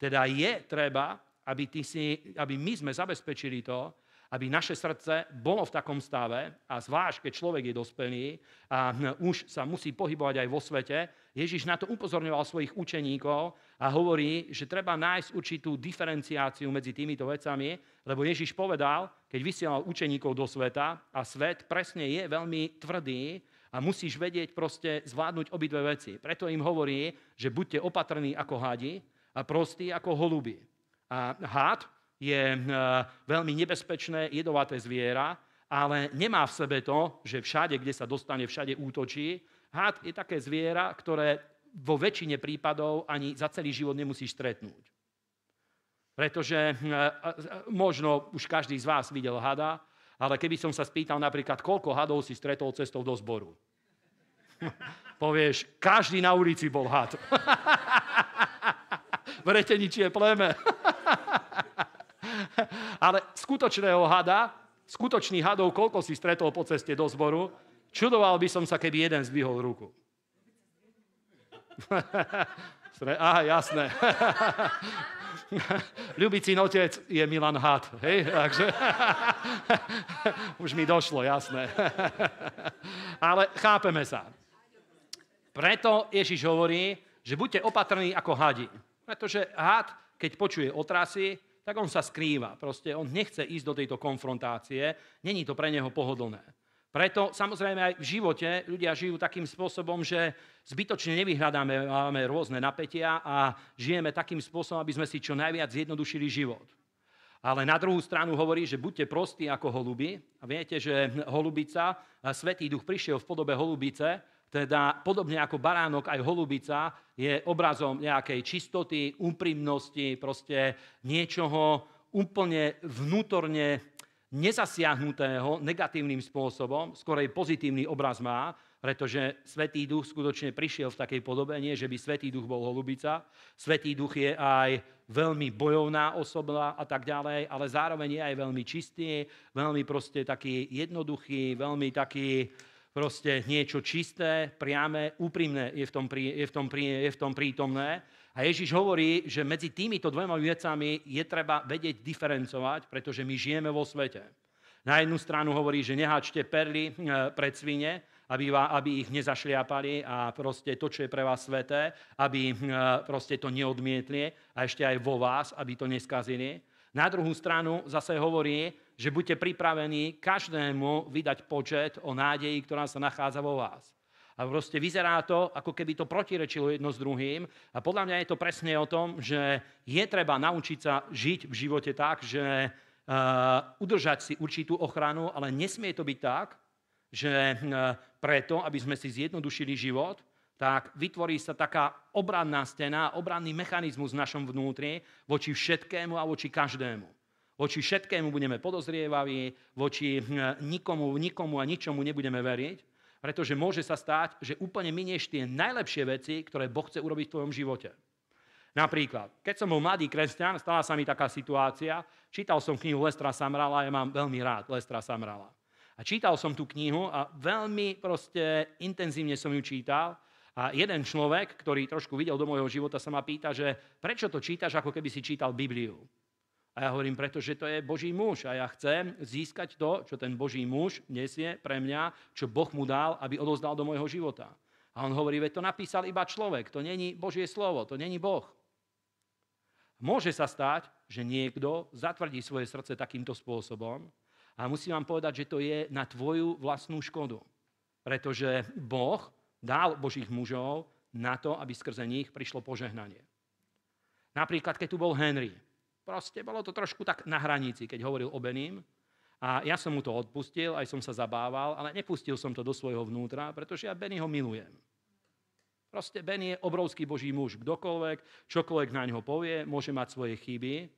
Teda je treba, aby, ty si, aby my sme zabezpečili to, aby naše srdce bolo v takom stave, a zvlášť keď človek je dospelý a už sa musí pohybovať aj vo svete, Ježiš na to upozorňoval svojich učeníkov a hovorí, že treba nájsť určitú diferenciáciu medzi týmito vecami, lebo Ježiš povedal, keď vysielal učeníkov do sveta a svet presne je veľmi tvrdý, a musíš vedieť proste zvládnuť obidve veci. Preto im hovorí, že buďte opatrní ako hadi a prostí ako holuby. A had je eh, veľmi nebezpečné, jedovaté zviera, ale nemá v sebe to, že všade, kde sa dostane, všade útočí. Had je také zviera, ktoré vo väčšine prípadov ani za celý život nemusíš stretnúť. Pretože eh, eh, možno už každý z vás videl hada, ale keby som sa spýtal napríklad, koľko hadov si stretol cestou do zboru. Povieš, každý na ulici bol had. v reteničie pleme. Ale skutočného hada, skutočný hadov, koľko si stretol po ceste do zboru, čudoval by som sa, keby jeden zdvihol ruku. Aha, jasné. Ľubicín otec je Milan Had. Hej? Takže... Už mi došlo, jasné. Ale chápeme sa. Preto Ježiš hovorí, že buďte opatrní ako hadi. Pretože had, keď počuje otrasy, tak on sa skrýva. Proste on nechce ísť do tejto konfrontácie, není to pre neho pohodlné. Preto samozrejme aj v živote ľudia žijú takým spôsobom, že zbytočne nevyhľadáme máme rôzne napätia a žijeme takým spôsobom, aby sme si čo najviac zjednodušili život. Ale na druhú stranu hovorí, že buďte prostí ako holuby. A viete, že holubica, Svetý duch prišiel v podobe holubice teda podobne ako baránok, aj holubica je obrazom nejakej čistoty, úprimnosti, proste niečoho úplne vnútorne nezasiahnutého negatívnym spôsobom, skorej pozitívny obraz má, pretože Svetý duch skutočne prišiel v takej podobe, nie že by Svetý duch bol holubica. Svetý duch je aj veľmi bojovná osoba a tak ďalej, ale zároveň je aj veľmi čistý, veľmi proste taký jednoduchý, veľmi taký, proste niečo čisté, priame, úprimné je v tom, prí, je v tom, prí, je v tom prítomné. A Ježiš hovorí, že medzi týmito dvoma vecami je treba vedieť diferencovať, pretože my žijeme vo svete. Na jednu stranu hovorí, že nehačte perly eh, pred svine, aby, aby ich nezašliapali a proste to, čo je pre vás sveté, aby eh, proste to neodmietli a ešte aj vo vás, aby to neskazili. Na druhú stranu zase hovorí, že buďte pripravení každému vydať počet o nádeji, ktorá sa nachádza vo vás. A proste vyzerá to, ako keby to protirečilo jedno s druhým. A podľa mňa je to presne o tom, že je treba naučiť sa žiť v živote tak, že uh, udržať si určitú ochranu, ale nesmie to byť tak, že uh, preto, aby sme si zjednodušili život, tak vytvorí sa taká obranná stena, obranný mechanizmus v našom vnútri voči všetkému a voči každému. Voči všetkému budeme podozrievaví, voči hm, nikomu, nikomu a ničomu nebudeme veriť, pretože môže sa stať, že úplne minieš tie najlepšie veci, ktoré Boh chce urobiť v tvojom živote. Napríklad, keď som bol mladý kresťan, stala sa mi taká situácia, čítal som knihu Lestra Samrala, ja mám veľmi rád Lestra Samrala. A čítal som tú knihu a veľmi proste intenzívne som ju čítal a jeden človek, ktorý trošku videl do môjho života, sa ma pýta, že prečo to čítaš, ako keby si čítal Bibliu. A ja hovorím, pretože to je Boží muž a ja chcem získať to, čo ten Boží muž nesie pre mňa, čo Boh mu dal, aby odozdal do môjho života. A on hovorí, veď to napísal iba človek, to není Božie slovo, to není Boh. Môže sa stať, že niekto zatvrdí svoje srdce takýmto spôsobom a musím vám povedať, že to je na tvoju vlastnú škodu. Pretože Boh dal Božích mužov na to, aby skrze nich prišlo požehnanie. Napríklad, keď tu bol Henry. Proste bolo to trošku tak na hranici, keď hovoril o Bením. A ja som mu to odpustil, aj som sa zabával, ale nepustil som to do svojho vnútra, pretože ja ho milujem. Proste Benny je obrovský boží muž. Kdokoľvek, čokoľvek na ňo povie, môže mať svoje chyby.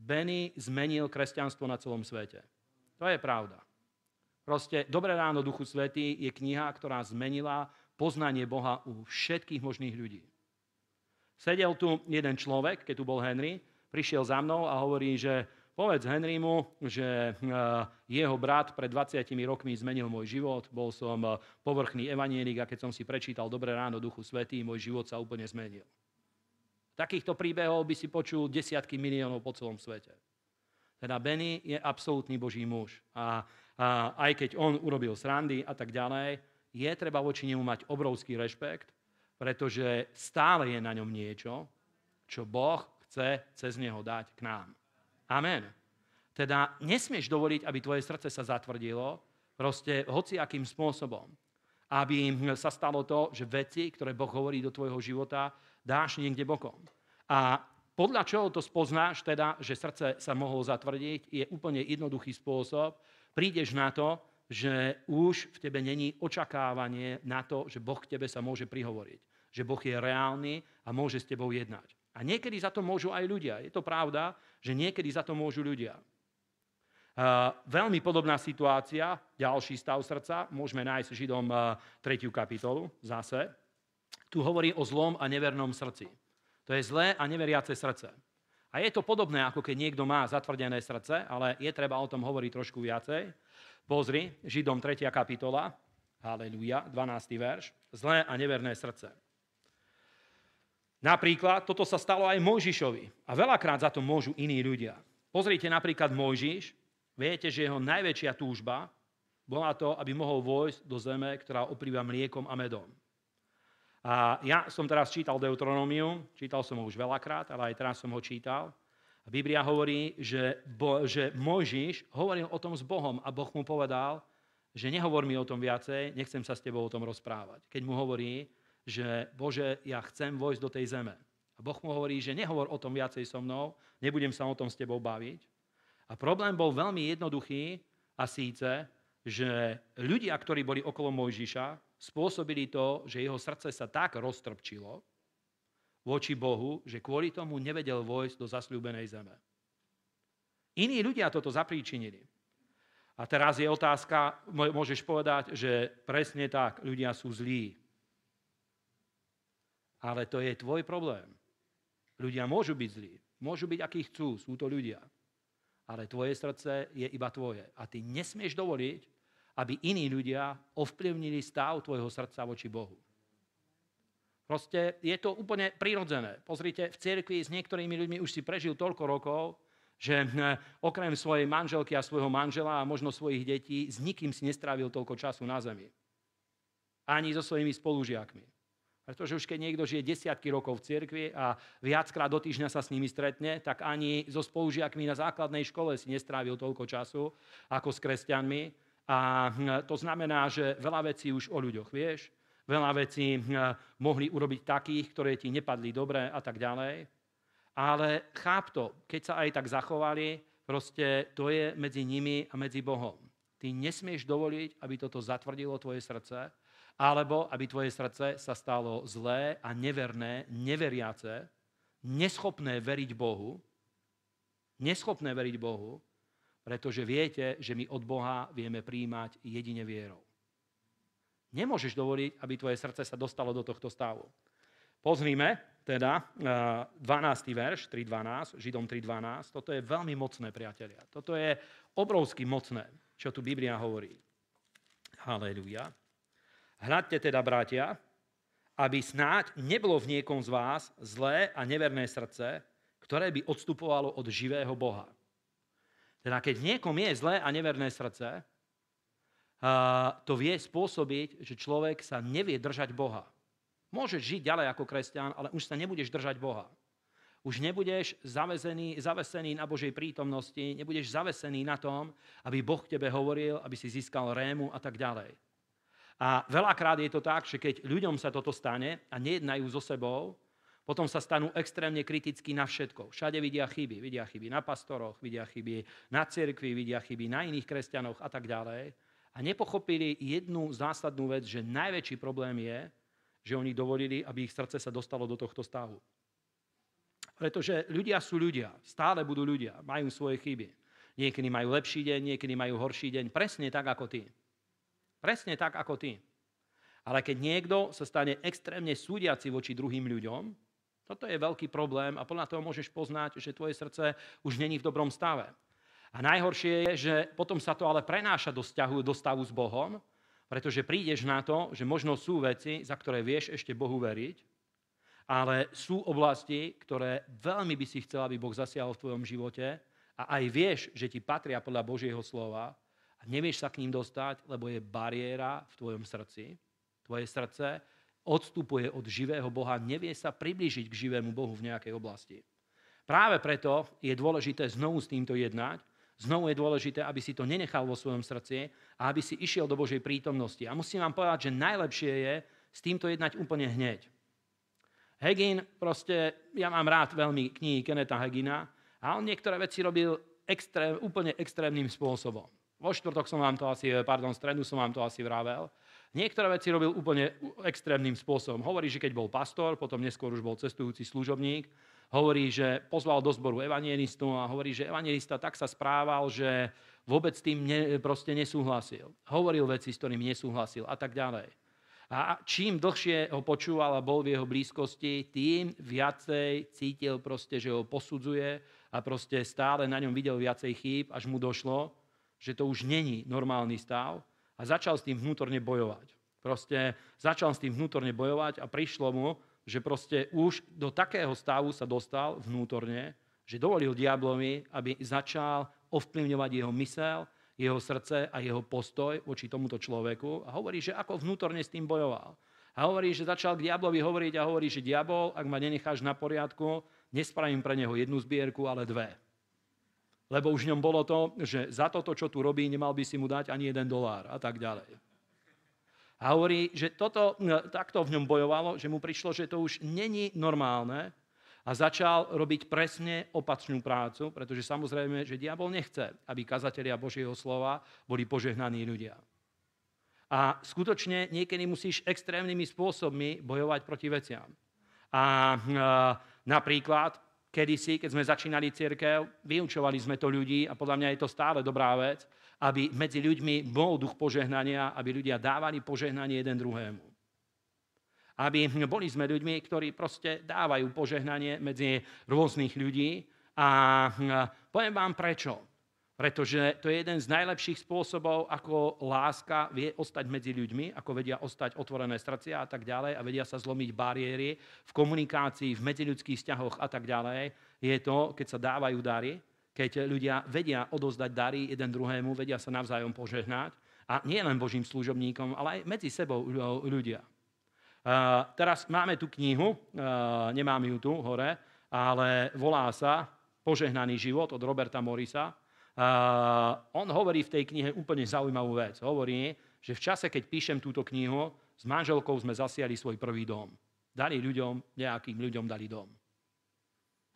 Benny zmenil kresťanstvo na celom svete. To je pravda. Proste Dobré ráno Duchu svety je kniha, ktorá zmenila poznanie Boha u všetkých možných ľudí. Sedel tu jeden človek, keď tu bol Henry, prišiel za mnou a hovorí, že povedz Henrymu, že e, jeho brat pred 20 rokmi zmenil môj život, bol som e, povrchný evanielik a keď som si prečítal Dobré ráno Duchu svety, môj život sa úplne zmenil. Takýchto príbehov by si počul desiatky miliónov po celom svete. Teda Benny je absolútny Boží muž. A aj keď on urobil srandy a tak ďalej, je treba voči nemu mať obrovský rešpekt, pretože stále je na ňom niečo, čo Boh chce cez neho dať k nám. Amen. Teda nesmieš dovoliť, aby tvoje srdce sa zatvrdilo, proste hociakým spôsobom. Aby sa stalo to, že veci, ktoré Boh hovorí do tvojho života, dáš niekde bokom. A podľa čoho to spoznáš, teda, že srdce sa mohlo zatvrdiť, je úplne jednoduchý spôsob, prídeš na to, že už v tebe není očakávanie na to, že Boh k tebe sa môže prihovoriť. Že Boh je reálny a môže s tebou jednať. A niekedy za to môžu aj ľudia. Je to pravda, že niekedy za to môžu ľudia. Uh, veľmi podobná situácia, ďalší stav srdca, môžeme nájsť Židom uh, 3. kapitolu zase. Tu hovorí o zlom a nevernom srdci. To je zlé a neveriace srdce. A je to podobné, ako keď niekto má zatvrdené srdce, ale je treba o tom hovoriť trošku viacej. Pozri, Židom 3. kapitola, Halleluja, 12. verš, zlé a neverné srdce. Napríklad toto sa stalo aj Mojžišovi a veľakrát za to môžu iní ľudia. Pozrite napríklad Mojžiš, viete, že jeho najväčšia túžba bola to, aby mohol vojsť do zeme, ktorá oplýva mliekom a medom. A ja som teraz čítal Deuteronómiu, čítal som ho už veľakrát, ale aj teraz som ho čítal. A Biblia hovorí, že, bo, že Mojžiš hovoril o tom s Bohom a Boh mu povedal, že nehovor mi o tom viacej, nechcem sa s tebou o tom rozprávať. Keď mu hovorí, že Bože, ja chcem vojsť do tej zeme. A Boh mu hovorí, že nehovor o tom viacej so mnou, nebudem sa o tom s tebou baviť. A problém bol veľmi jednoduchý a síce, že ľudia, ktorí boli okolo Mojžiša, spôsobili to, že jeho srdce sa tak roztrpčilo voči Bohu, že kvôli tomu nevedel vojsť do zasľúbenej zeme. Iní ľudia toto zapríčinili. A teraz je otázka, môžeš povedať, že presne tak, ľudia sú zlí. Ale to je tvoj problém. Ľudia môžu byť zlí, môžu byť akí chcú, sú to ľudia. Ale tvoje srdce je iba tvoje. A ty nesmieš dovoliť, aby iní ľudia ovplyvnili stav tvojho srdca voči Bohu. Proste je to úplne prirodzené. Pozrite, v cirkvi s niektorými ľuďmi už si prežil toľko rokov, že eh, okrem svojej manželky a svojho manžela a možno svojich detí s nikým si nestrávil toľko času na zemi. Ani so svojimi spolužiakmi. Pretože už keď niekto žije desiatky rokov v cirkvi a viackrát do týždňa sa s nimi stretne, tak ani so spolužiakmi na základnej škole si nestrávil toľko času ako s kresťanmi, a hm, to znamená, že veľa vecí už o ľuďoch vieš, veľa vecí hm, mohli urobiť takých, ktoré ti nepadli dobre a tak ďalej. Ale cháp to, keď sa aj tak zachovali, proste to je medzi nimi a medzi Bohom. Ty nesmieš dovoliť, aby toto zatvrdilo tvoje srdce, alebo aby tvoje srdce sa stalo zlé a neverné, neveriace, neschopné veriť Bohu, neschopné veriť Bohu, pretože viete, že my od Boha vieme príjmať jedine vierou. Nemôžeš dovoliť, aby tvoje srdce sa dostalo do tohto stavu. Pozrime teda 12. Eh, verš, 3.12, Židom 3.12. Toto je veľmi mocné, priatelia. Toto je obrovsky mocné, čo tu Biblia hovorí. Halelujá. Hľadte teda, bratia, aby snáď nebolo v niekom z vás zlé a neverné srdce, ktoré by odstupovalo od živého Boha teda keď niekom je zlé a neverné srdce, uh, to vie spôsobiť, že človek sa nevie držať Boha. Môžeš žiť ďalej ako kresťan, ale už sa nebudeš držať Boha. Už nebudeš zavezený, zavesený na Božej prítomnosti, nebudeš zavesený na tom, aby Boh k tebe hovoril, aby si získal rému a tak ďalej. A veľakrát je to tak, že keď ľuďom sa toto stane a nejednajú so sebou, potom sa stanú extrémne kriticky na všetko. Všade vidia chyby. Vidia chyby na pastoroch, vidia chyby na cirkvi, vidia chyby na iných kresťanoch a tak ďalej. A nepochopili jednu zásadnú vec, že najväčší problém je, že oni dovolili, aby ich srdce sa dostalo do tohto stavu. Pretože ľudia sú ľudia, stále budú ľudia, majú svoje chyby. Niekedy majú lepší deň, niekedy majú horší deň, presne tak ako ty. Presne tak ako ty. Ale keď niekto sa stane extrémne súdiaci voči druhým ľuďom, toto je veľký problém a podľa toho môžeš poznať, že tvoje srdce už není v dobrom stave. A najhoršie je, že potom sa to ale prenáša do, vzťahu, do stavu s Bohom, pretože prídeš na to, že možno sú veci, za ktoré vieš ešte Bohu veriť, ale sú oblasti, ktoré veľmi by si chcel, aby Boh zasiahol v tvojom živote a aj vieš, že ti patria podľa Božieho slova a nevieš sa k ním dostať, lebo je bariéra v tvojom srdci. Tvoje srdce odstupuje od živého Boha, nevie sa priblížiť k živému Bohu v nejakej oblasti. Práve preto je dôležité znovu s týmto jednať, znovu je dôležité, aby si to nenechal vo svojom srdci a aby si išiel do Božej prítomnosti. A musím vám povedať, že najlepšie je s týmto jednať úplne hneď. Hegin, proste, ja mám rád veľmi knihy Keneta Hegina a on niektoré veci robil extrém, úplne extrémnym spôsobom. Vo štvrtok som vám to asi, pardon, stredu som vám to asi vravel. Niektoré veci robil úplne extrémnym spôsobom. Hovorí, že keď bol pastor, potom neskôr už bol cestujúci služobník, hovorí, že pozval do zboru evanielistu a hovorí, že evanielista tak sa správal, že vôbec s tým ne, proste nesúhlasil. Hovoril veci, s ktorými nesúhlasil a tak ďalej. A čím dlhšie ho počúval a bol v jeho blízkosti, tým viacej cítil proste, že ho posudzuje a proste stále na ňom videl viacej chýb, až mu došlo, že to už není normálny stav a začal s tým vnútorne bojovať. Proste začal s tým vnútorne bojovať a prišlo mu, že proste už do takého stavu sa dostal vnútorne, že dovolil diablovi, aby začal ovplyvňovať jeho mysel, jeho srdce a jeho postoj voči tomuto človeku a hovorí, že ako vnútorne s tým bojoval. A hovorí, že začal k diablovi hovoriť a hovorí, že diabol, ak ma nenecháš na poriadku, nespravím pre neho jednu zbierku, ale dve lebo už v ňom bolo to, že za toto, čo tu robí, nemal by si mu dať ani jeden dolár a tak ďalej. A hovorí, že toto e, takto v ňom bojovalo, že mu prišlo, že to už není normálne a začal robiť presne opačnú prácu, pretože samozrejme, že diabol nechce, aby kazatelia Božieho slova boli požehnaní ľudia. A skutočne niekedy musíš extrémnymi spôsobmi bojovať proti veciam. A e, napríklad kedysi, keď sme začínali církev, vyučovali sme to ľudí a podľa mňa je to stále dobrá vec, aby medzi ľuďmi bol duch požehnania, aby ľudia dávali požehnanie jeden druhému. Aby boli sme ľuďmi, ktorí proste dávajú požehnanie medzi rôznych ľudí a hm, poviem vám prečo. Pretože to je jeden z najlepších spôsobov, ako láska vie ostať medzi ľuďmi, ako vedia ostať otvorené srdcia a tak ďalej a vedia sa zlomiť bariéry v komunikácii, v medziľudských vzťahoch a tak ďalej. Je to, keď sa dávajú dary, keď ľudia vedia odozdať dary jeden druhému, vedia sa navzájom požehnať a nie len Božím služobníkom, ale aj medzi sebou ľudia. Uh, teraz máme tú knihu, uh, nemám ju tu hore, ale volá sa Požehnaný život od Roberta Morisa on hovorí v tej knihe úplne zaujímavú vec. Hovorí, že v čase, keď píšem túto knihu, s manželkou sme zasiali svoj prvý dom. Dali ľuďom, nejakým ľuďom dali dom.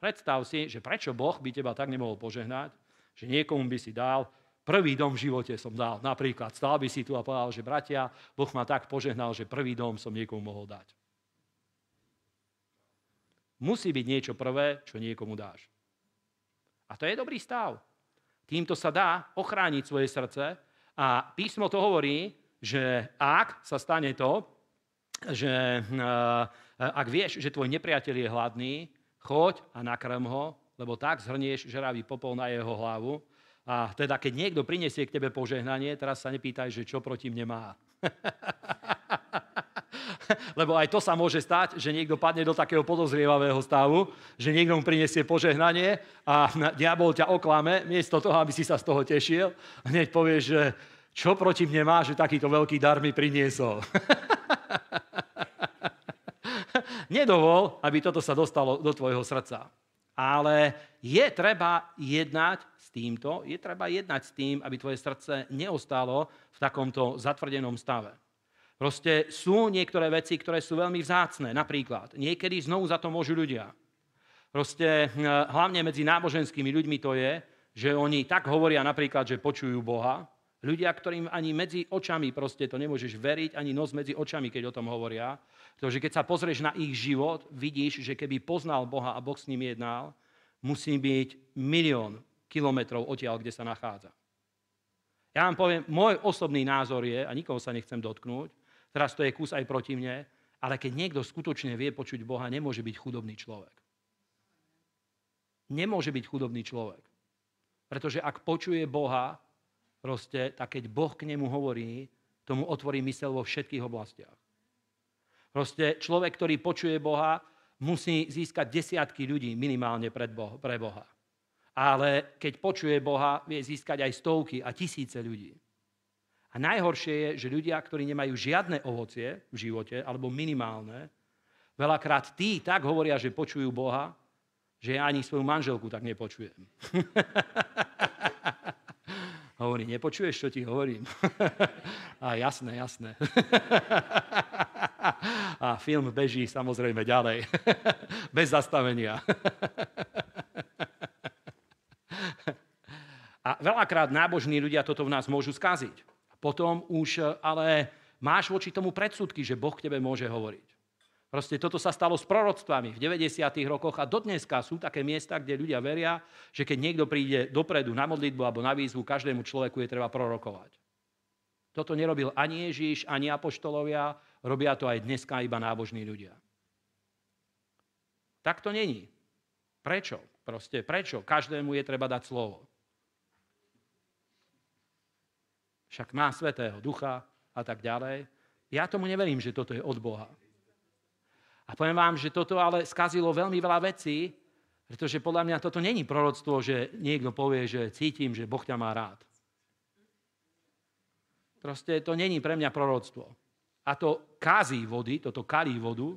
Predstav si, že prečo Boh by teba tak nemohol požehnať, že niekomu by si dal, prvý dom v živote som dal. Napríklad stál by si tu a povedal, že bratia, Boh ma tak požehnal, že prvý dom som niekomu mohol dať. Musí byť niečo prvé, čo niekomu dáš. A to je dobrý stav. Týmto sa dá ochrániť svoje srdce a písmo to hovorí, že ak sa stane to, že eh, ak vieš, že tvoj nepriateľ je hladný, choď a nakrm ho, lebo tak zhrnieš žeravý popol na jeho hlavu. A teda, keď niekto prinesie k tebe požehnanie, teraz sa nepýtaj, že čo proti mne má. lebo aj to sa môže stať, že niekto padne do takého podozrievavého stavu, že niekto mu prinesie požehnanie a diabol ťa oklame, miesto toho, aby si sa z toho tešil, hneď povie, že čo proti mne má, že takýto veľký dar mi priniesol. Nedovol, aby toto sa dostalo do tvojho srdca. Ale je treba jednať s týmto, je treba jednať s tým, aby tvoje srdce neostalo v takomto zatvrdenom stave. Proste sú niektoré veci, ktoré sú veľmi vzácne. Napríklad, niekedy znovu za to môžu ľudia. Proste eh, hlavne medzi náboženskými ľuďmi to je, že oni tak hovoria napríklad, že počujú Boha. Ľudia, ktorým ani medzi očami proste to nemôžeš veriť, ani nos medzi očami, keď o tom hovoria. Pretože keď sa pozrieš na ich život, vidíš, že keby poznal Boha a Boh s ním jednal, musí byť milión kilometrov odtiaľ, kde sa nachádza. Ja vám poviem, môj osobný názor je, a nikoho sa nechcem dotknúť, Teraz to je kus aj proti mne, ale keď niekto skutočne vie počuť Boha, nemôže byť chudobný človek. Nemôže byť chudobný človek. Pretože ak počuje Boha, proste, tak keď Boh k nemu hovorí, tomu otvorí mysel vo všetkých oblastiach. Proste človek, ktorý počuje Boha, musí získať desiatky ľudí minimálne pre Boha. Ale keď počuje Boha, vie získať aj stovky a tisíce ľudí. A najhoršie je, že ľudia, ktorí nemajú žiadne ovocie v živote, alebo minimálne, veľakrát tí tak hovoria, že počujú Boha, že ja ani svoju manželku tak nepočujem. Hovorí, nepočuješ, čo ti hovorím? A jasné, jasné. A film beží samozrejme ďalej. Bez zastavenia. A veľakrát nábožní ľudia toto v nás môžu skaziť potom už e, ale máš voči tomu predsudky, že Boh k tebe môže hovoriť. Proste toto sa stalo s proroctvami v 90. rokoch a dodneska sú také miesta, kde ľudia veria, že keď niekto príde dopredu na modlitbu alebo na výzvu, každému človeku je treba prorokovať. Toto nerobil ani Ježiš, ani apoštolovia, robia to aj dneska iba nábožní ľudia. Tak to není. Prečo? Proste prečo? Každému je treba dať slovo. však má Svetého Ducha a tak ďalej. Ja tomu neverím, že toto je od Boha. A poviem vám, že toto ale skazilo veľmi veľa vecí, pretože podľa mňa toto není proroctvo, že niekto povie, že cítim, že Boh ťa má rád. Proste to není pre mňa proroctvo. A to kází vody, toto kalí vodu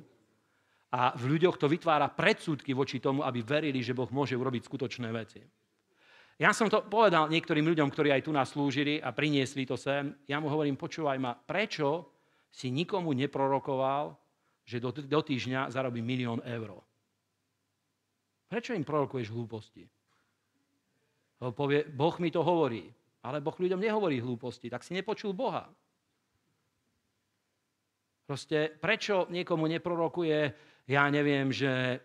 a v ľuďoch to vytvára predsudky voči tomu, aby verili, že Boh môže urobiť skutočné veci. Ja som to povedal niektorým ľuďom, ktorí aj tu nás slúžili a priniesli to sem. Ja mu hovorím, počúvaj ma, prečo si nikomu neprorokoval, že do, do týždňa zarobí milión eur? Prečo im prorokuješ hlúposti? Lebo povie, Boh mi to hovorí. Ale Boh ľuďom nehovorí hlúposti, tak si nepočul Boha. Proste, prečo niekomu neprorokuje, ja neviem, že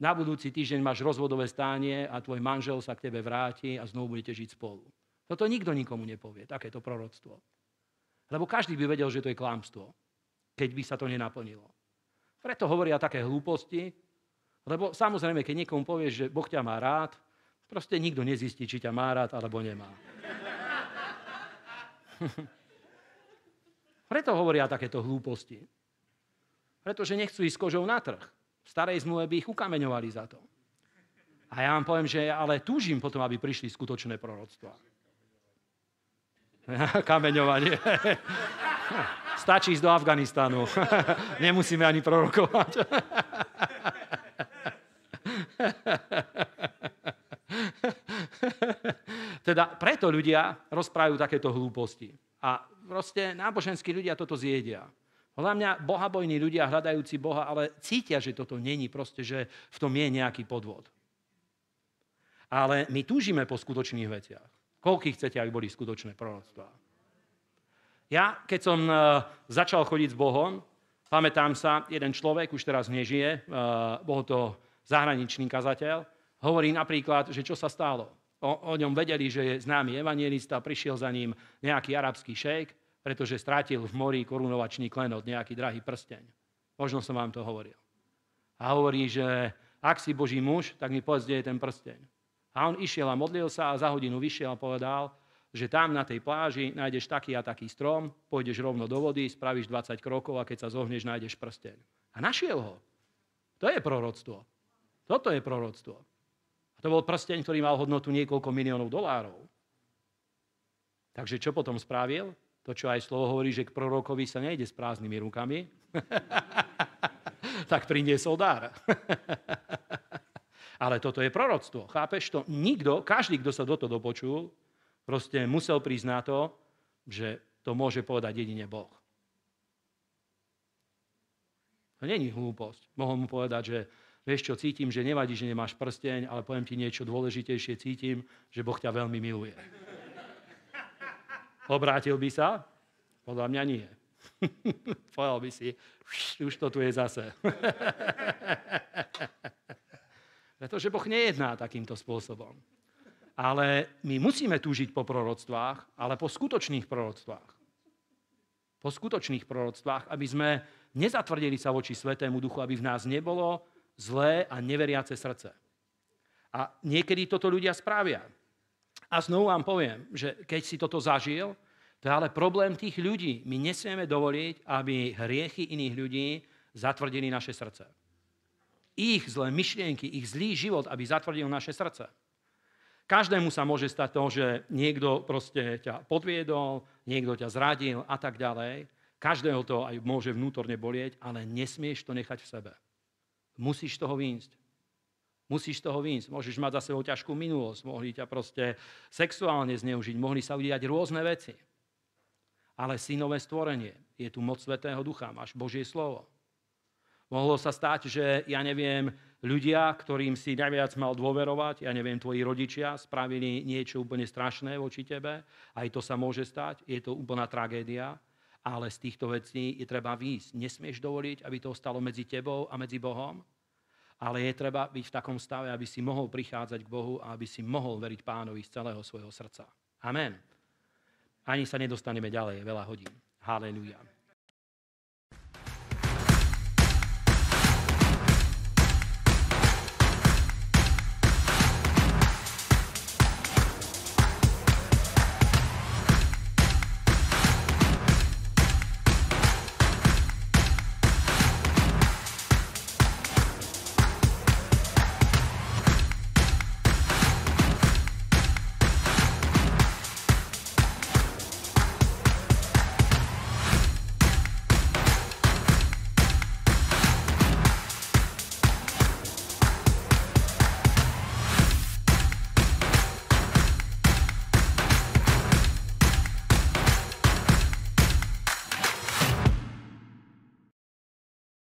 na budúci týždeň máš rozvodové stánie a tvoj manžel sa k tebe vráti a znovu budete žiť spolu. Toto nikto nikomu nepovie, takéto proroctvo. Lebo každý by vedel, že to je klámstvo, keď by sa to nenaplnilo. Preto hovoria také hlúposti, lebo samozrejme, keď niekomu povieš, že Boh ťa má rád, proste nikto nezistí, či ťa má rád alebo nemá. Preto hovoria takéto hlúposti. Pretože nechcú ísť s kožou na trh. V starej zmluve by ich ukameňovali za to. A ja vám poviem, že ale túžim potom, aby prišli skutočné proroctvá. Kameňovanie. Stačí ísť do Afganistánu. Nemusíme ani prorokovať. teda preto ľudia rozprávajú takéto hlúposti. A proste náboženskí ľudia toto zjedia. Podľa mňa bohabojní ľudia, hľadajúci Boha, ale cítia, že toto není proste, že v tom je nejaký podvod. Ale my túžime po skutočných veciach. koľko chcete, aby boli skutočné proroctvá? Ja, keď som e, začal chodiť s Bohom, pamätám sa, jeden človek, už teraz nežije, e, bol to zahraničný kazateľ, hovorí napríklad, že čo sa stalo. O, o ňom vedeli, že je známy evangelista, prišiel za ním nejaký arabský šejk pretože strátil v mori korunovačný klenot, nejaký drahý prsteň. Možno som vám to hovoril. A hovorí, že ak si Boží muž, tak mi povedz, kde je ten prsteň. A on išiel a modlil sa a za hodinu vyšiel a povedal, že tam na tej pláži nájdeš taký a taký strom, pôjdeš rovno do vody, spravíš 20 krokov a keď sa zohneš, nájdeš prsteň. A našiel ho. To je proroctvo. Toto je proroctvo. A to bol prsteň, ktorý mal hodnotu niekoľko miliónov dolárov. Takže čo potom spravil? To, čo aj slovo hovorí, že k prorokovi sa nejde s prázdnymi rukami, tak priniesol dar. Ale toto je proroctvo. Chápeš to? Nikto, každý, kto sa do toho dopočul, proste musel prísť na to, že to môže povedať jedine Boh. To není hlúposť. Mohol mu povedať, že vieš čo, cítim, že nevadí, že nemáš prsteň, ale poviem ti niečo dôležitejšie, cítim, že Boh ťa veľmi miluje. Obrátil by sa? Podľa mňa nie. Povedal by si, už to tu je zase. Pretože Boh nejedná takýmto spôsobom. Ale my musíme túžiť po proroctvách, ale po skutočných proroctvách. Po skutočných proroctvách, aby sme nezatvrdili sa voči Svetému Duchu, aby v nás nebolo zlé a neveriace srdce. A niekedy toto ľudia správia. A znovu vám poviem, že keď si toto zažil, to je ale problém tých ľudí. My nesmieme dovoliť, aby hriechy iných ľudí zatvrdili naše srdce. Ich zlé myšlienky, ich zlý život, aby zatvrdil naše srdce. Každému sa môže stať to, že niekto proste ťa podviedol, niekto ťa zradil a tak ďalej. Každého to aj môže vnútorne bolieť, ale nesmieš to nechať v sebe. Musíš toho výjsť. Musíš toho výjsť. Môžeš mať za sebou ťažkú minulosť. Mohli ťa proste sexuálne zneužiť. Mohli sa udiať rôzne veci. Ale si nové stvorenie. Je tu moc Svetého Ducha. Máš Božie slovo. Mohlo sa stať, že, ja neviem, ľudia, ktorým si najviac mal dôverovať, ja neviem, tvoji rodičia spravili niečo úplne strašné voči tebe, aj to sa môže stať, je to úplná tragédia, ale z týchto vecí je treba výjsť. Nesmieš dovoliť, aby to ostalo medzi tebou a medzi Bohom ale je treba byť v takom stave, aby si mohol prichádzať k Bohu a aby si mohol veriť pánovi z celého svojho srdca. Amen. Ani sa nedostaneme ďalej, veľa hodín. Halelujá.